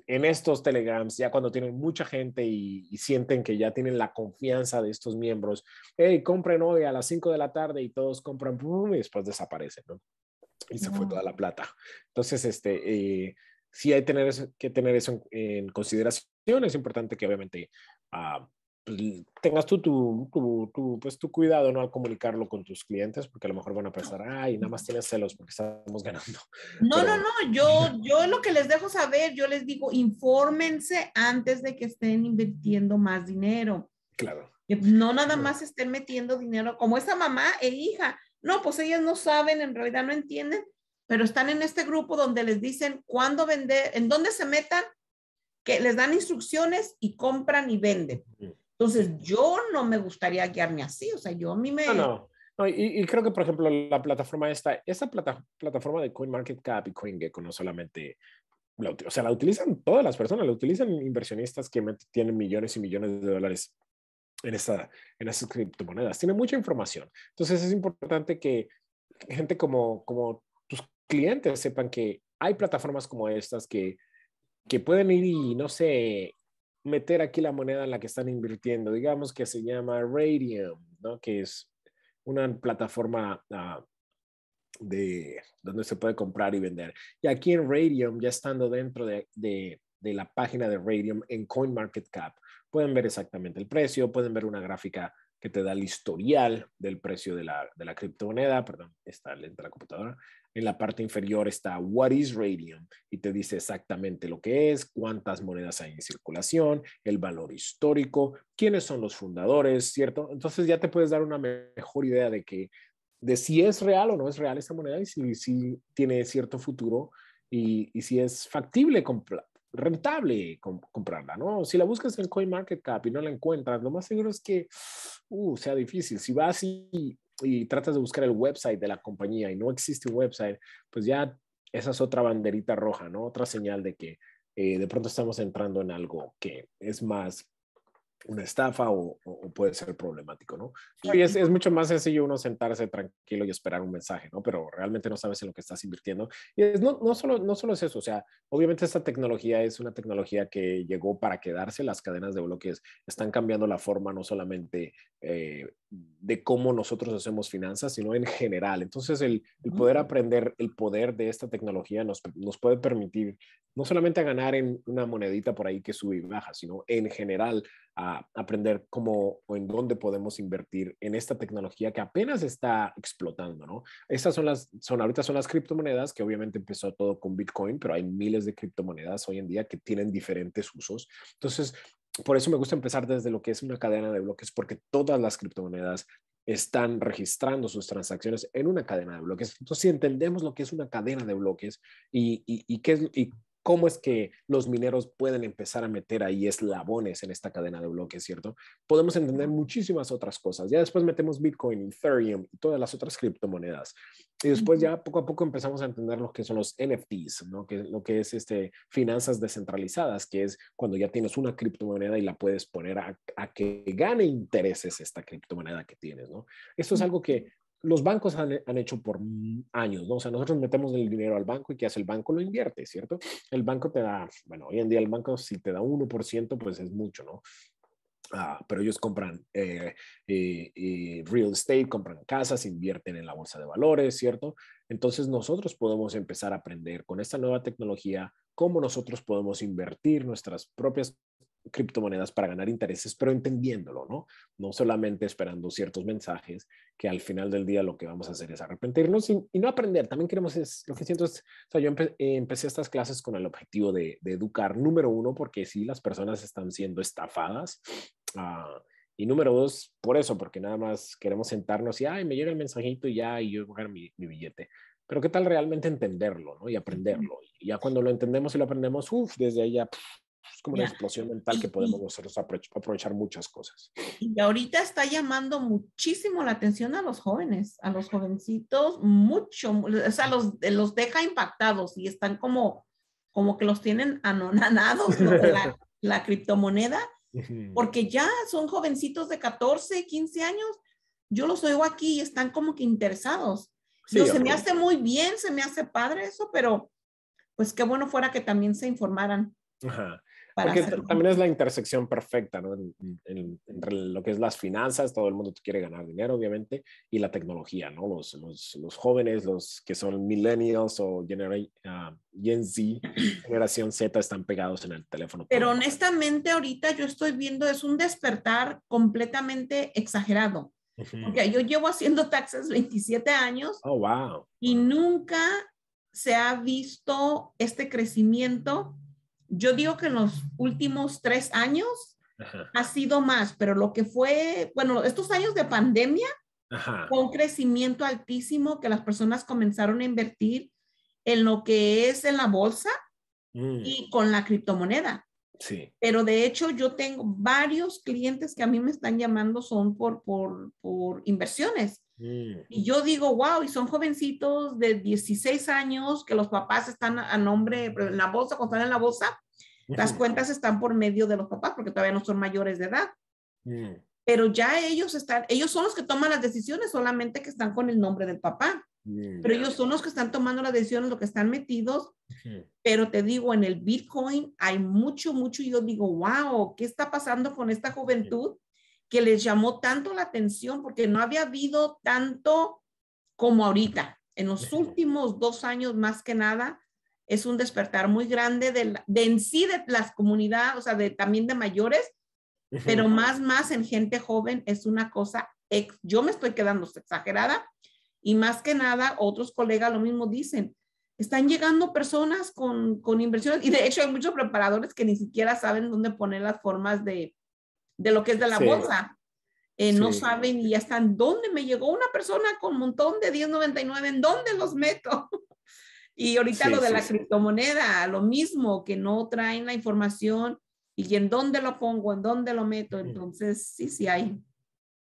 en estos telegrams, ya cuando tienen mucha gente y, sienten que ya tienen la confianza de estos miembros, hey, compren hoy a las 5 de la tarde y todos compran, y después desaparecen, ¿no? Y se fue toda la plata. Entonces, este, eh, sí hay que tener eso en, consideración. Es importante que obviamente ah, tengas tú tu, pues, tu cuidado ¿no? al comunicarlo con tus clientes, porque a lo mejor van a pensar, ay, nada más tienes celos porque estamos ganando. (laughs) No, no, no, yo, yo lo que les dejo saber, yo les digo, infórmense antes de que estén invirtiendo más dinero. Claro. No nada más estén metiendo dinero, como esa mamá e hija. No, pues ellas no saben, en realidad no entienden, pero están en este grupo donde les dicen cuándo vender, en dónde se metan, que les dan instrucciones y compran y venden. Entonces, yo no me gustaría guiarme así, o sea, yo a mí me... No, no. y, creo que, por ejemplo, la plataforma esta, esa plataforma de CoinMarketCap y CoinGecko no solamente, la, o sea, la utilizan todas las personas, la utilizan inversionistas que tienen millones y millones de dólares en, esta, en esas criptomonedas. Tiene mucha información. Entonces, es importante que gente como, como tus clientes sepan que hay plataformas como estas que, que pueden ir y, no sé, meter aquí la moneda en la que están invirtiendo, digamos que se llama Radium, ¿no? que es una plataforma ah, de donde se puede comprar y vender. Y aquí en Radium, ya estando dentro de, la página de Radium en CoinMarketCap, pueden ver exactamente el precio, pueden ver una gráfica que te da el historial del precio de la, de la criptomoneda, perdón, está lenta la computadora, en la parte inferior está What is Radium y te dice exactamente lo que es, cuántas monedas hay en circulación, el valor histórico, quiénes son los fundadores, ¿cierto? Entonces ya te puedes dar una mejor idea de que de si es real o no es real esta moneda y si, tiene cierto futuro y, si es factible rentable comprarla, ¿no? Si la buscas en CoinMarketCap y no la encuentras, lo más seguro es que uh, sea difícil. Si vas y y tratas de buscar el website de la compañía y no existe un website, pues ya esa es otra banderita roja, ¿no? Otra señal de que eh, de pronto estamos entrando en algo que es más una estafa o, puede ser problemático, ¿no? Y es, mucho más sencillo uno sentarse tranquilo y esperar un mensaje, ¿no? Pero realmente no sabes en lo que estás invirtiendo. Y es, no, no, solo, no solo es eso, o sea, obviamente esta tecnología es una tecnología que llegó para quedarse, las cadenas de bloques están cambiando la forma no solamente eh, de cómo nosotros hacemos finanzas, sino en general. Entonces, el, poder mm. aprender el poder de esta tecnología nos, nos puede permitir no solamente a ganar en una monedita por ahí que sube y baja, sino en general a aprender cómo o en dónde podemos invertir en esta tecnología que apenas está explotando, ¿no? Estas son las, son ahorita son las criptomonedas, que obviamente empezó todo con Bitcoin, pero hay miles de criptomonedas hoy en día que tienen diferentes usos. Entonces, por eso me gusta empezar desde lo que es una cadena de bloques, porque todas las criptomonedas están registrando sus transacciones en una cadena de bloques. Entonces, si entendemos lo que es una cadena de bloques y, y, qué es, y cómo es que los mineros pueden empezar a meter ahí eslabones en esta cadena de bloques, ¿cierto? Podemos entender muchísimas otras cosas. Ya después metemos Bitcoin, Ethereum y todas las otras criptomonedas. Y después ya poco a poco empezamos a entender lo que son los NFTs, ¿no? Que lo que es este, finanzas descentralizadas, que es cuando ya tienes una criptomoneda y la puedes poner a, a que gane intereses esta criptomoneda que tienes, ¿no? Esto es algo que los bancos han, hecho por años, ¿no? O sea, nosotros metemos el dinero al banco y ¿qué hace el banco? Lo invierte, ¿cierto? El banco te da, bueno, hoy en día el banco si te da 1%, pues es mucho, ¿no? Ah, pero ellos compran eh, eh, eh, real estate, compran casas, invierten en la bolsa de valores, ¿cierto? Entonces nosotros podemos empezar a aprender con esta nueva tecnología cómo nosotros podemos invertir nuestras propias criptomonedas para ganar intereses, pero entendiéndolo, ¿no? No solamente esperando ciertos mensajes que al final del día lo que vamos a hacer es arrepentirnos y, no aprender. También queremos, es, lo que siento es, o sea, yo eh, empecé estas clases con el objetivo de, educar, número uno, porque sí, las personas están siendo estafadas. Ah, y número dos, por eso, porque nada más queremos sentarnos y, ay, me llega el mensajito y ya, y yo voy a mi, mi billete pero qué tal realmente entenderlo ¿no? y aprenderlo. Y ya cuando lo entendemos y lo aprendemos, uff, desde ahí ya es como una explosión mental que podemos aprovechar muchas cosas. Y ahorita está llamando muchísimo la atención a los jóvenes, a los jovencitos, mucho, o sea, los, eh, los deja impactados y están como, como que los tienen anonanados con (laughs) la, criptomoneda, porque ya son jovencitos de 14, 15 años, yo los oigo aquí y están como que interesados. se me hace muy bien, se me hace padre eso, pero pues qué bueno fuera que también se informaran. Ajá. Porque también es la intersección perfecta, ¿no? lo que es las finanzas, todo el mundo quiere ganar dinero, obviamente, y la tecnología, ¿no? Los, jóvenes, los que son millennials o ah, Gen Z, (clears throat) generación Z, están pegados en el teléfono. Pero honestamente, ahorita yo estoy viendo, es un despertar completamente exagerado. Porque yo llevo haciendo taxes 27 años. Oh, wow. Y nunca se ha visto este crecimiento yo digo que en los últimos tres años ha sido más, pero lo que fue, bueno, estos años de pandemia un crecimiento altísimo que las personas comenzaron a invertir en lo que es en la bolsa mm. y con la criptomoneda. Sí. Pero de hecho yo tengo varios clientes que a mí me están llamando son por, por, por inversiones. Y yo digo, wow, y son jovencitos de 16 años que los papás están a nombre, en la bolsa, cuando están en la bolsa, las (laughs) cuentas están por medio de los papás porque todavía no son mayores de edad. Pero ya ellos están, ellos son los que toman las decisiones, solamente que están con el nombre del papá. Pero ellos son los que están tomando las decisiones, los que están metidos. Pero te digo, en el Bitcoin hay mucho, mucho, Y yo digo, wow, ¿qué está pasando con esta juventud? que les llamó tanto la atención porque no había habido tanto como ahorita. En los últimos dos años, más que nada, es un despertar muy grande de, en sí de las comunidades, o sea, de, también de mayores, pero más, más en gente joven es una cosa, yo me estoy quedando exagerada y más que nada otros colegas lo mismo dicen. Están llegando personas con, con inversiones y de hecho hay muchos preparadores que ni siquiera saben dónde poner las formas de, de lo que es de la bolsa. Eh, no saben y ya están, ¿dónde me llegó una persona con un montón de 1099? ¿En dónde los meto? (laughs) y ahorita lo de la criptomoneda, lo mismo, que no traen la información y en dónde lo pongo, en dónde lo meto. Mm. Entonces, sí, sí hay.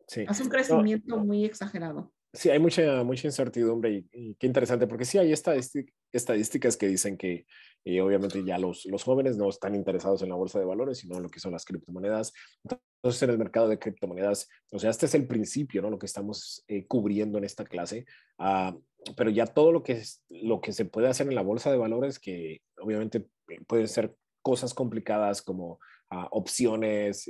Sí. Hace un crecimiento muy exagerado. Sí, hay mucha, mucha incertidumbre y, qué interesante, porque sí hay estadística, este estadísticas que dicen que eh, obviamente ya los, los jóvenes no están interesados en la bolsa de valores, sino en lo que son las criptomonedas. Entonces, en el mercado de criptomonedas, o sea, este es el principio, ¿no? Lo que estamos eh, cubriendo en esta clase. Ah, pero ya todo lo que, es, lo que se puede hacer en la bolsa de valores, que obviamente eh, pueden ser cosas complicadas como ah, opciones,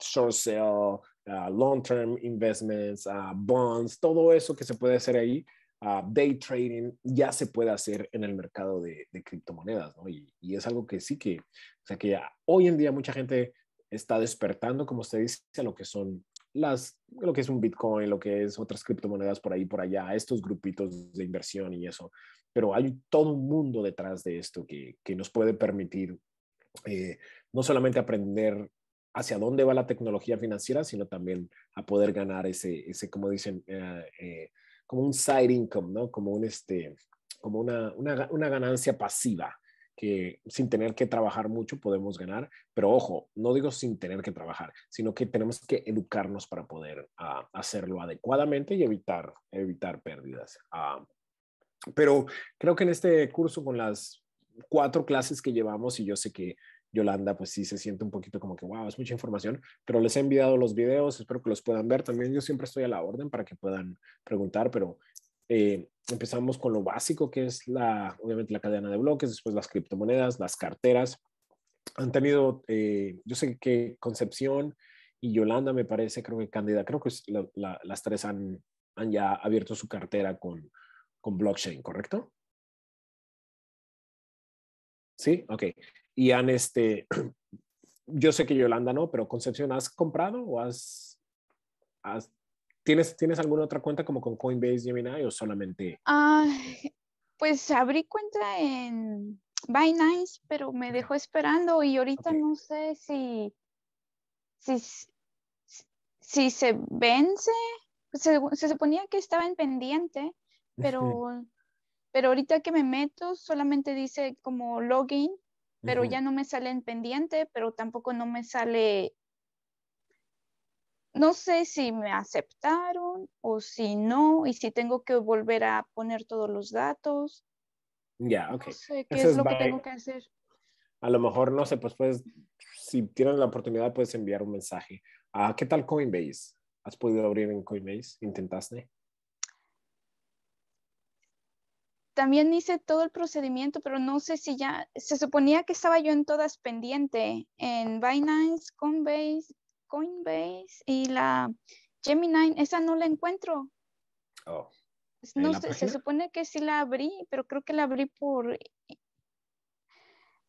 short sale, ah, long term investments, bonds, todo eso que se puede hacer ahí, Ah, day trading ya se puede hacer en el mercado de, criptomonedas, ¿no? Y, es algo que sí que, o sea, que ya hoy en día mucha gente está despertando, como usted dice, a lo que son las, lo que es un Bitcoin, lo que es otras criptomonedas por ahí, por allá, estos grupitos de inversión y eso. Pero hay todo un mundo detrás de esto que, nos puede permitir eh, no solamente aprender hacia dónde va la tecnología financiera, sino también a poder ganar ese, ese como dicen, eh, eh como un side income, ¿no? Como, un este, como una, ganancia pasiva que sin tener que trabajar mucho podemos ganar, pero ojo, no digo sin tener que trabajar, sino que tenemos que educarnos para poder ah, hacerlo adecuadamente y evitar, evitar pérdidas. Ah. pero creo que en este curso con las cuatro clases que llevamos, y yo sé que Yolanda, pues sí se siente un poquito como que, wow, es mucha información, pero les he enviado los videos, espero que los puedan ver. También yo siempre estoy a la orden para que puedan preguntar, pero eh, empezamos con lo básico, que es la, obviamente la cadena de bloques, después las criptomonedas, las carteras. Han tenido, eh, yo sé que Concepción y Yolanda, me parece, creo que Candida, creo que las tres han, ya abierto su cartera con, con blockchain, ¿correcto? Sí, ok y han, este, (clears throat) yo sé que Yolanda no, pero Concepción, ¿has comprado o has, has ¿tienes, tienes alguna otra cuenta como con Coinbase, Gemini o solamente? Ah, pues abrí cuenta en Binance, pero me dejó esperando y ahorita no sé si, si, se vence. Se, se, suponía que estaba en pendiente, pero, pero ahorita que me meto solamente dice como login pero ya no me sale en pendiente, pero tampoco no me sale, no sé si me aceptaron o si no, y si tengo que volver a poner todos los datos. Ya, ok. sé qué es lo que tengo que hacer. A lo mejor, no sé, pues puedes, si tienes la oportunidad, puedes enviar un mensaje. Ah, ¿Qué tal Coinbase? ¿Has podido abrir en Coinbase? ¿Intentaste? también hice todo el procedimiento, pero no sé si ya, se suponía que estaba yo en todas pendiente, en Binance, Coinbase, Coinbase y la Gemini, esa no la encuentro. Oh, pues no, sé. se, supone que sí la abrí, pero creo que la abrí por...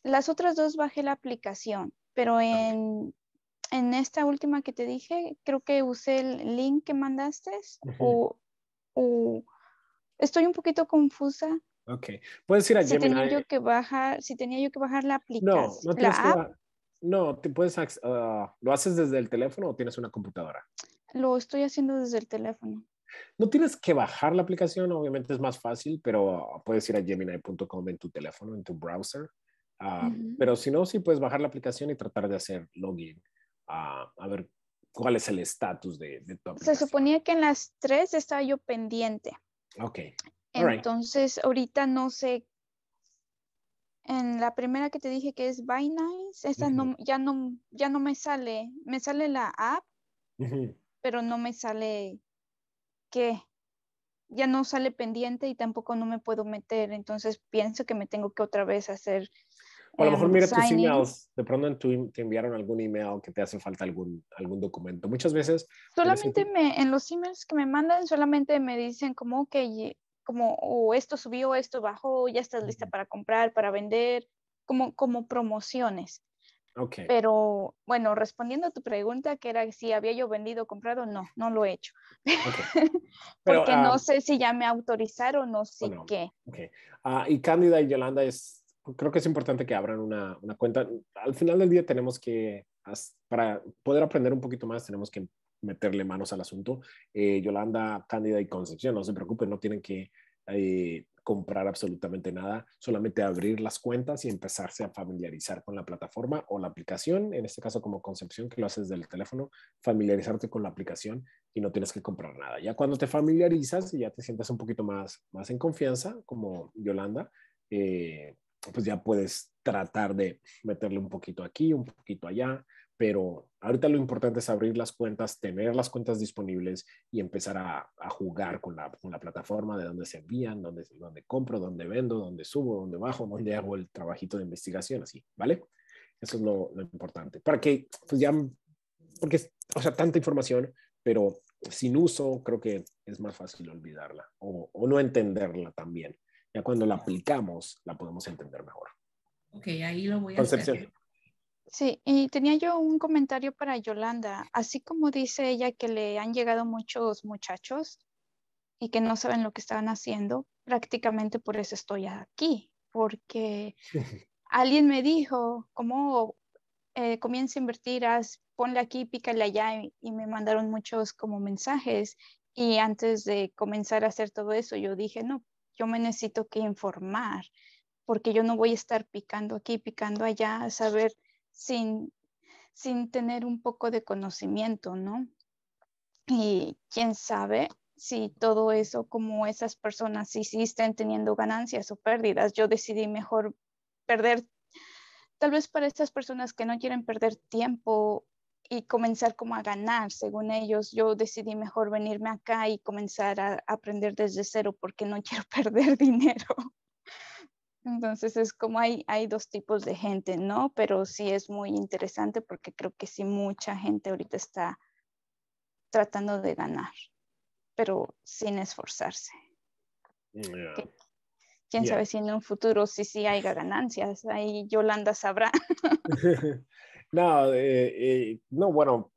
Las otras dos bajé la aplicación, pero ah, en, en esta última que te dije, creo que usé el link que mandaste o estoy un poquito confusa. Ok, puedes ir a si Gemini. Tenía yo que bajar, si tenía yo que bajar la aplicación. No, no tienes la app. No, te puedes, ah, ¿lo haces desde el teléfono o tienes una computadora? Lo estoy haciendo desde el teléfono. No tienes que bajar la aplicación, obviamente es más fácil, pero puedes ir a gemini.com en tu teléfono, en tu browser. Ah, pero si no, sí puedes bajar la aplicación y tratar de hacer login. Ah, a ver cuál es el estatus de, de tu aplicación. Se suponía que en las tres estaba yo pendiente. Ok. Entonces, ahorita no sé. En la primera que te dije que es Binance, esa no, ya, no, ya no me sale. Me sale la app, pero no me sale que Ya no sale pendiente y tampoco no me puedo meter. Entonces pienso que me tengo que otra vez hacer a lo mejor mira tus emails, de pronto en te enviaron algún email que te hace falta algún, algún documento. Muchas veces... Pues, solamente me, en los emails que me mandan, solamente me dicen como que como o esto subió, esto bajó, ya estás lista para comprar, para vender, como, como promociones. Pero bueno, respondiendo a tu pregunta, que era si había yo vendido comprado, no, no lo he hecho. (laughs) Porque ah, no sé si ya me autorizaron o sé sé qué. Okay. Ah, y Cándida y Yolanda es creo que es importante que abran una, una cuenta. Al final del día tenemos que, para poder aprender un poquito más, tenemos que meterle manos al asunto. Eh, Yolanda, Cándida y Concepción, no se preocupen, no tienen que eh, comprar absolutamente nada, solamente abrir las cuentas y empezarse a familiarizar con la plataforma o la aplicación, en este caso como Concepción, que lo haces del teléfono, familiarizarte con la aplicación y no tienes que comprar nada. Ya cuando te familiarizas y ya te sientas un poquito más, más en confianza, como Yolanda, eh, pues ya puedes tratar de meterle un poquito aquí, un poquito allá, pero ahorita lo importante es abrir las cuentas, tener las cuentas disponibles y empezar a, a jugar con la, con la, plataforma de dónde se envían, dónde, dónde compro, dónde vendo, dónde subo, dónde bajo, dónde hago el trabajito de investigación, así, ¿vale? Eso es lo, lo importante. Para que, pues ya, porque, o sea, tanta información, pero sin uso creo que es más fácil olvidarla o, o no entenderla también cuando la aplicamos, la podemos entender mejor. Ok, ahí lo voy a Hacer. Sí, y tenía yo un comentario para Yolanda. Así como dice ella que le han llegado muchos muchachos y que no saben lo que estaban haciendo, prácticamente por eso estoy aquí, porque (laughs) alguien me dijo, ¿cómo eh, comienza a invertir? Haz, ponle aquí, pícale allá, y, me mandaron muchos como mensajes. Y antes de comenzar a hacer todo eso, yo dije, no, yo me necesito que informar, porque yo no voy a estar picando aquí, picando allá, a saber sin, sin tener un poco de conocimiento, ¿no? Y quién sabe si todo eso, como esas personas, si, si estén teniendo ganancias o pérdidas, yo decidí mejor perder, tal vez para esas personas que no quieren perder tiempo y comenzar como a ganar, según ellos. Yo decidí mejor venirme acá y comenzar a aprender desde cero porque no (laughs) quiero perder dinero. Entonces es como hay, hay dos tipos de gente, ¿no? Pero sí es muy interesante porque creo que sí mucha gente ahorita está tratando de ganar, pero sin esforzarse. Quién sabe si en un futuro sí sí haya ganancias, ahí Yolanda sabrá. (laughs) (laughs) No, eh, eh, no, bueno,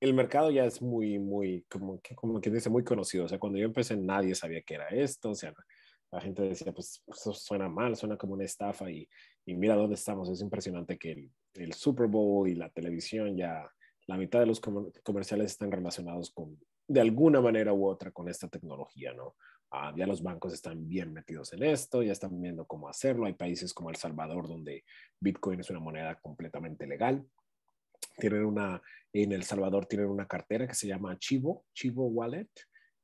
el mercado ya es muy, muy, como, como quien dice, muy conocido. O sea, cuando yo empecé nadie sabía que era esto. O sea, la gente decía, pues eso suena mal, suena como una estafa y, mira dónde estamos. Es impresionante que el, el, Super Bowl y la televisión ya, la mitad de los comerciales están relacionados con, de alguna manera u otra, con esta tecnología, ¿no? Ah, ya los bancos están bien metidos en esto, ya están viendo cómo hacerlo. Hay países como El Salvador donde Bitcoin es una moneda completamente legal. Tienen una, en El Salvador tienen una cartera que se llama Chivo, Chivo Wallet.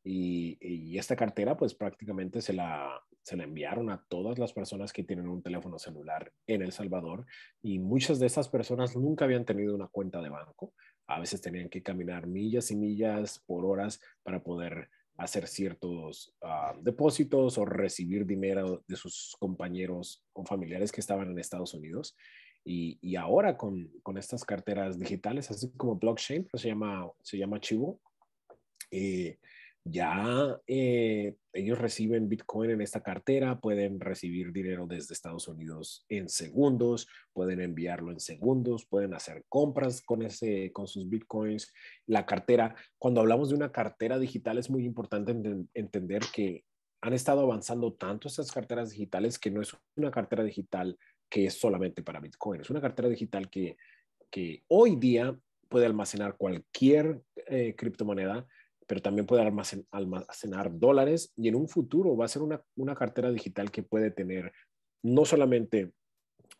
Y, y, esta cartera pues prácticamente se la, se la enviaron a todas las personas que tienen un teléfono celular en El Salvador y muchas de estas personas nunca habían tenido una cuenta de banco. A veces tenían que caminar millas y millas por horas para poder hacer ciertos ah, depósitos o recibir dinero de sus compañeros o familiares que estaban en Estados Unidos. Y, ahora con, estas carteras digitales, así como blockchain, pues se, llama, se llama Chivo, eh, ya eh, ellos reciben Bitcoin en esta cartera, pueden recibir dinero desde Estados Unidos en segundos, pueden enviarlo en segundos, pueden hacer compras con, ese, con sus Bitcoins. La cartera, cuando hablamos de una cartera digital es muy importante entender que han estado avanzando tanto estas carteras digitales que no es una cartera digital que es solamente para Bitcoin, es una cartera digital que, hoy día puede almacenar cualquier eh, criptomoneda pero también puede almacenar dólares y en un futuro va a ser una, cartera digital que puede tener no solamente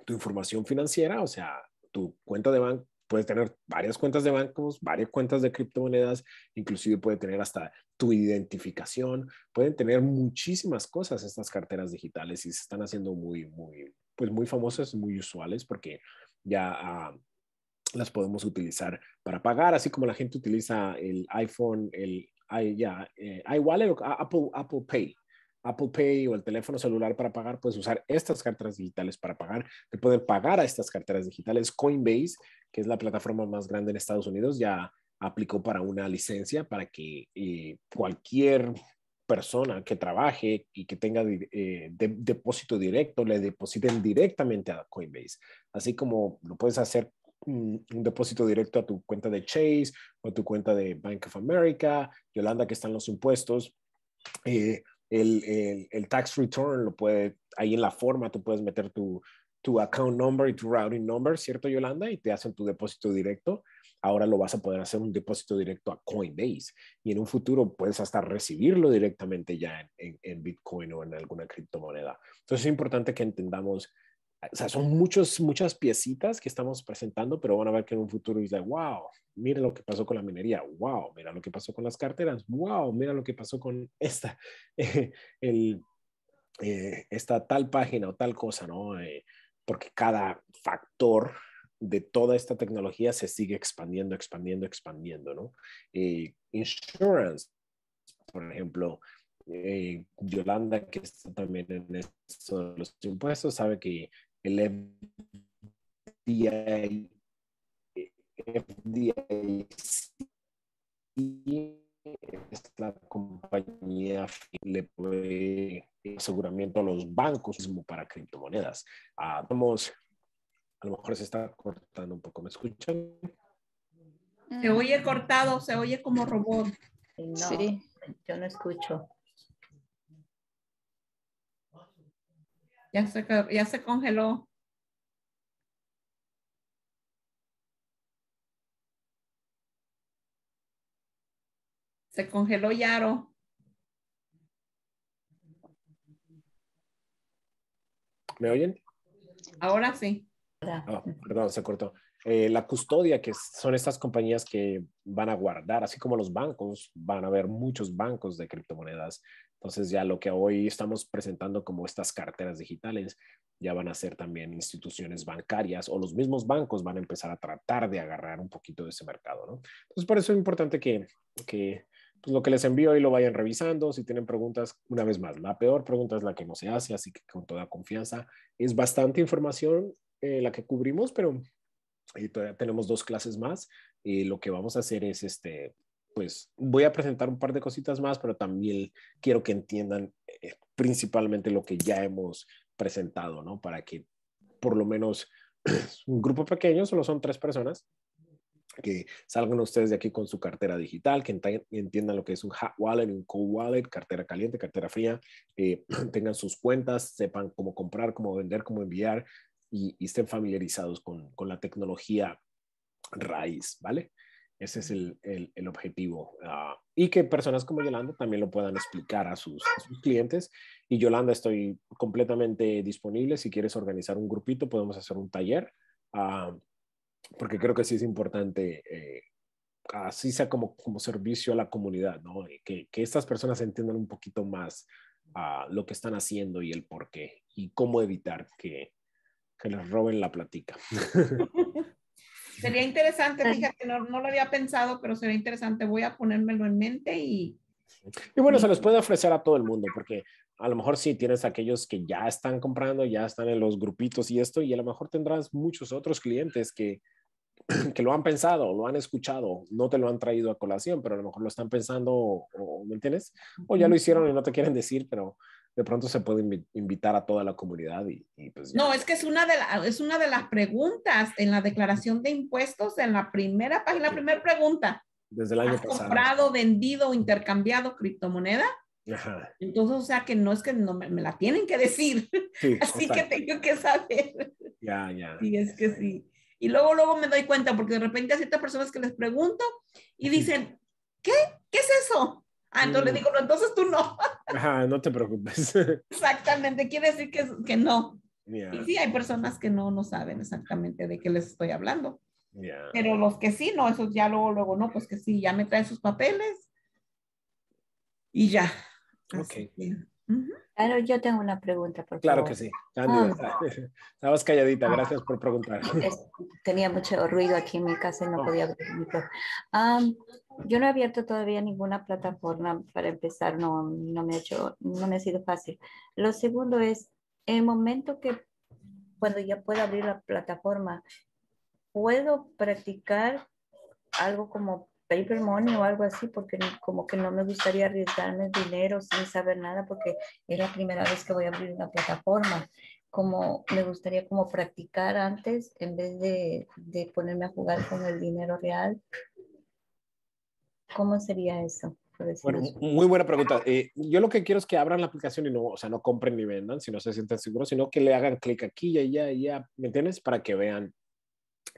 tu información financiera, o sea, tu cuenta de banco, puedes tener varias cuentas de bancos, varias cuentas de criptomonedas, inclusive puede tener hasta tu identificación, pueden tener muchísimas cosas estas carteras digitales y se están haciendo muy, muy, pues muy famosas, muy usuales porque ya ah, las podemos utilizar para pagar, así como la gente utiliza el iPhone, el ya, eh, Apple, Apple Pay. Apple Pay o el teléfono celular para pagar, puedes usar estas carteras digitales para pagar, te pueden pagar a estas carteras digitales. Coinbase, que es la plataforma más grande en Estados Unidos, ya aplicó para una licencia para que eh, cualquier persona que trabaje y que tenga eh, depósito directo le depositen directamente a Coinbase. Así como lo puedes hacer un depósito directo a tu cuenta de Chase o a tu cuenta de Bank of America, Yolanda, que están los impuestos. Eh, el, tax return lo puede, ahí en la forma tú puedes meter tu, tu account number y tu routing number, ¿cierto, Yolanda? Y te hacen tu depósito directo. Ahora lo vas a poder hacer un depósito directo a Coinbase y en un futuro puedes hasta recibirlo directamente ya en, en Bitcoin o en alguna criptomoneda. Entonces es importante que entendamos o sea, son muchos, muchas piecitas que estamos presentando, pero van a ver que en un futuro es wow, mira lo que pasó con la minería, wow, mira lo que pasó con las carteras, wow, mira lo que pasó con esta, (laughs) eh, el, eh, esta tal página o tal cosa, ¿no? Eh, porque cada factor de toda esta tecnología se sigue expandiendo, expandiendo, expandiendo, ¿no? insurance, por ejemplo, Yolanda, que está también en eso de los impuestos, sabe que el FDI, es la compañía que le puede aseguramiento a los bancos para criptomonedas. Ah, a lo mejor se está cortando un poco, ¿me escuchan? Se oye cortado, se oye como robot. sí. yo no escucho. Ya se, ya se congeló. Se congeló Yaro. ¿Me oyen? Ahora sí. Ah, perdón, se cortó. Eh, la custodia, que son estas compañías que van a guardar, así como los bancos, van a haber muchos bancos de criptomonedas entonces ya lo que hoy estamos presentando como estas carteras digitales ya van a ser también instituciones bancarias o los mismos bancos van a empezar a tratar de agarrar un poquito de ese mercado, ¿no? Entonces por eso es importante que, que pues lo que les envío y lo vayan revisando. Si tienen preguntas, una vez más, la peor pregunta es la que no se hace, así que con toda confianza. Es bastante información eh, la que cubrimos, pero eh, todavía tenemos dos clases más. Y lo que vamos a hacer es este, pues voy a presentar un par de cositas más, pero también quiero que entiendan eh, principalmente lo que ya hemos presentado, ¿no? Para que por lo menos (clears throat) un grupo pequeño, solo son tres personas, que salgan ustedes de aquí con su cartera digital, que entiendan lo que es un hot wallet, un cold wallet, cartera caliente, cartera fría, eh, (clears throat) tengan sus cuentas, sepan cómo comprar, cómo vender, cómo enviar y, estén familiarizados con, con, la tecnología raíz, ¿vale? Ese es el, objetivo. Ah, y que personas como Yolanda también lo puedan explicar a sus, clientes. Y Yolanda, estoy completamente disponible. Si quieres organizar un grupito, podemos hacer un taller. Ah, porque creo que sí es importante, eh, así sea como, como servicio a la comunidad, eh, que, estas personas entiendan un poquito más ah, lo que están haciendo y el por qué. Y cómo evitar que, que les roben la platica. (laughs) Sería interesante, fíjate, no, no, lo había pensado, pero sería interesante. Voy a ponérmelo en mente y... Y bueno, se los puede ofrecer a todo el mundo, porque a lo mejor sí tienes aquellos que ya están comprando, ya están en los grupitos y esto, y a lo mejor tendrás muchos otros clientes que, (clears throat) que lo han pensado, lo han escuchado, no te lo han traído a colación, pero a lo mejor lo están pensando, ¿me entiendes? O ya lo hicieron y no te quieren decir, pero de pronto se puede invitar a toda la comunidad y, pues No, es que es una, de es una de las preguntas en la declaración de impuestos, en la primera página, la primera pregunta. Desde el año ¿Has pasado. comprado, vendido, intercambiado criptomoneda? Ajá. Entonces, o sea, que no es que me, la tienen que decir. (laughs) Así que tengo que saber. Ya, ya. Y es que sí. Y luego, luego me doy cuenta, porque de repente a ciertas personas que les pregunto y dicen, ¿qué? ¿Qué es eso? Ah, no le mm. digo, no, entonces tú no. (laughs) Ajá, no te preocupes. (laughs) Exactamente, quiere decir que, que no. Y sí, hay personas que no, no saben exactamente de qué les estoy hablando. Pero los que sí, no, esos ya luego, luego, no, pues que sí, ya me traen sus papeles y ya. ok. Claro, yo tengo una pregunta, por favor. Claro que sí. Andy, ah. (laughs) Estabas calladita, ah. gracias por preguntar. Tenía mucho ruido aquí en mi casa y no oh. podía abrir yo no he abierto todavía ninguna plataforma para empezar, no, no, me, ha no ha sido fácil. Lo segundo es, el momento que, cuando ya pueda abrir la plataforma, puedo practicar algo como paper money o algo así, porque como que no me gustaría arriesgarme dinero sin saber nada, porque es la primera vez que voy a abrir una plataforma. Como me gustaría como practicar antes en vez de, de ponerme a jugar con el dinero real ¿Cómo sería eso? muy buena pregunta. Eh, yo lo que quiero es que abran la aplicación y no, o sea, no compren ni vendan si no se sienten seguros, sino que le hagan clic aquí y allá y ya, ¿me entiendes? Para que vean,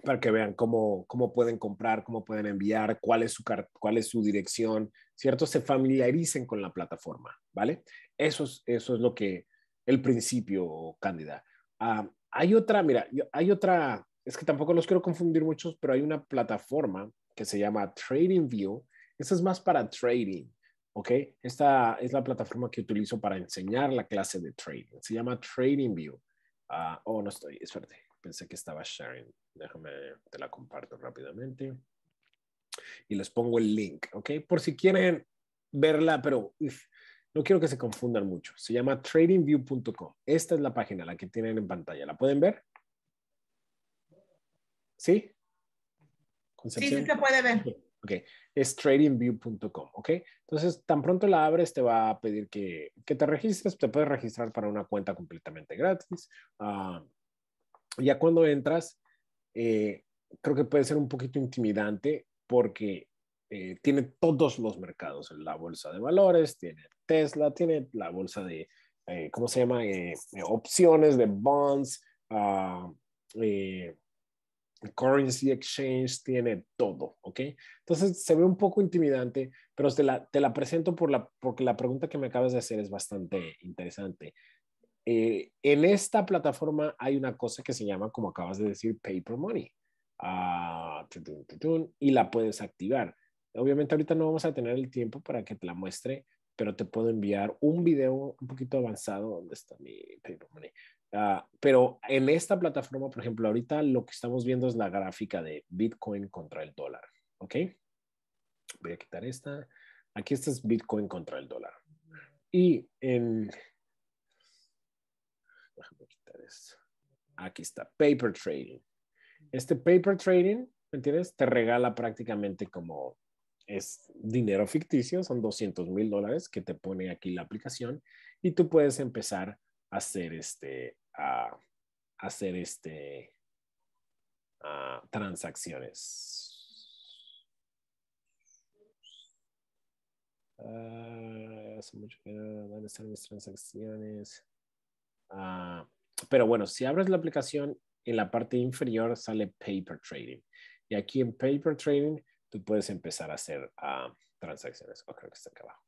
para que vean cómo, cómo pueden comprar, cómo pueden enviar, cuál es su, cuál es su dirección, ¿cierto? Se familiaricen con la plataforma, ¿vale? Eso es, eso es lo que, el principio, Cándida. Ah, hay otra, mira, hay otra, es que tampoco los quiero confundir muchos, pero hay una plataforma que se llama TradingView, esta es más para trading, ¿ok? Esta es la plataforma que utilizo para enseñar la clase de trading. Se llama TradingView. Ah, oh, no estoy, es espérate, pensé que estaba sharing. Déjame, te la comparto rápidamente. Y les pongo el link, ¿ok? Por si quieren verla, pero no quiero que se confundan mucho. Se llama tradingview.com. Esta es la página, la que tienen en pantalla. ¿La pueden ver? ¿Sí? Sí, sí se puede ver. Ok, es tradingview.com, ok. Entonces, tan pronto la abres, te va a pedir que, que te registres, te puedes registrar para una cuenta completamente gratis. Ah, ya cuando entras, eh, creo que puede ser un poquito intimidante porque eh, tiene todos los mercados, la bolsa de valores, tiene Tesla, tiene la bolsa de, eh, ¿cómo se llama? opciones de bonds. Uh, currency exchange, tiene todo, ¿ok? Entonces se ve un poco intimidante, pero te la, te la presento por la, porque la pregunta que me acabas de hacer es bastante interesante. Eh, en esta plataforma hay una cosa que se llama, como acabas de decir, paper money. Ah, y la puedes activar. Obviamente ahorita no vamos a tener el tiempo para que te la muestre, pero te puedo enviar un video un poquito avanzado. donde está mi paper money? Ah, pero en esta plataforma, por ejemplo, ahorita lo que estamos viendo es la gráfica de Bitcoin contra el dólar. ¿Ok? Voy a quitar esta. Aquí está es Bitcoin contra el dólar. Y en... Aquí está, paper trading. Este paper trading, ¿me entiendes? Te regala prácticamente como es dinero ficticio, son 200 mil dólares que te pone aquí la aplicación y tú puedes empezar a hacer este, a hacer este transacciones. Ah, hace mucho van a mis transacciones. Ah, pero bueno, si abres la aplicación, en la parte inferior sale Paper Trading. Y aquí en Paper Trading tú puedes empezar a hacer ah, transacciones. Oh, creo que está acá abajo.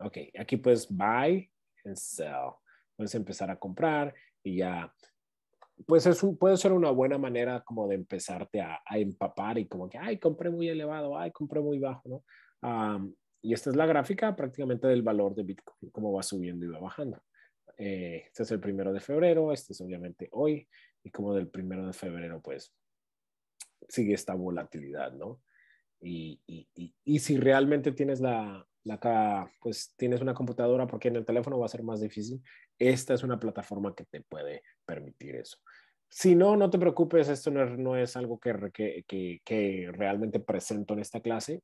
Ok, aquí puedes buy and sell. Puedes empezar a comprar y ya. Pues es puede ser una buena manera como de empezarte a, empapar y como que, ay, compré muy elevado, ay, compré muy bajo, ¿no? y esta es la gráfica prácticamente del valor de Bitcoin, cómo va subiendo y va bajando. Eh, este es el primero de febrero, este es obviamente hoy, y como del primero de febrero, pues sigue esta volatilidad, ¿no? y, y, y si realmente tienes la, la, pues tienes una computadora porque en el teléfono va a ser más difícil. Esta es una plataforma que te puede permitir eso. Si no, no te preocupes, esto no, es algo que, realmente presento en esta clase.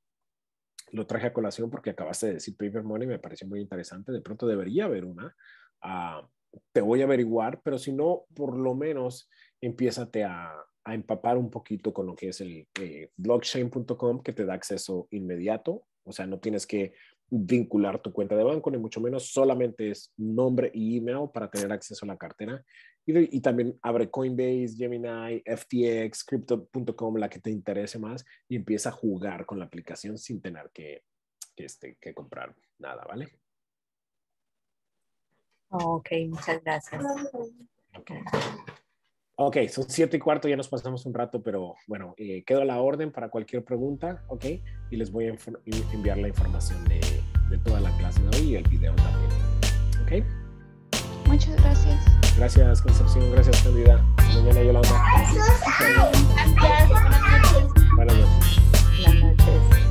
Lo traje a colación porque acabaste de decir Paper Money, me pareció muy interesante. De pronto debería haber una. Ah, te voy a averiguar, pero si no, por lo menos empiézate a, empapar un poquito con lo que es el eh, blockchain.com que te da acceso inmediato o sea, no tienes que vincular tu cuenta de banco, ni mucho menos, solamente es nombre y email para tener acceso a la cartera. Y, también abre Coinbase, Gemini, FTX, Crypto.com, la que te interese más, y empieza a jugar con la aplicación sin tener que, que, este, que comprar nada, ¿vale? Ok, muchas gracias. Ok, son siete y cuarto, ya nos pasamos un rato, pero bueno, eh, quedo a la orden para cualquier pregunta, ok, y les voy a enviar la información de, toda la clase de hoy y el video también, ok. Muchas gracias. Gracias, Concepción, gracias, Candida. Mañana yo la Gracias, buenas Buenas noches. Buenas noches.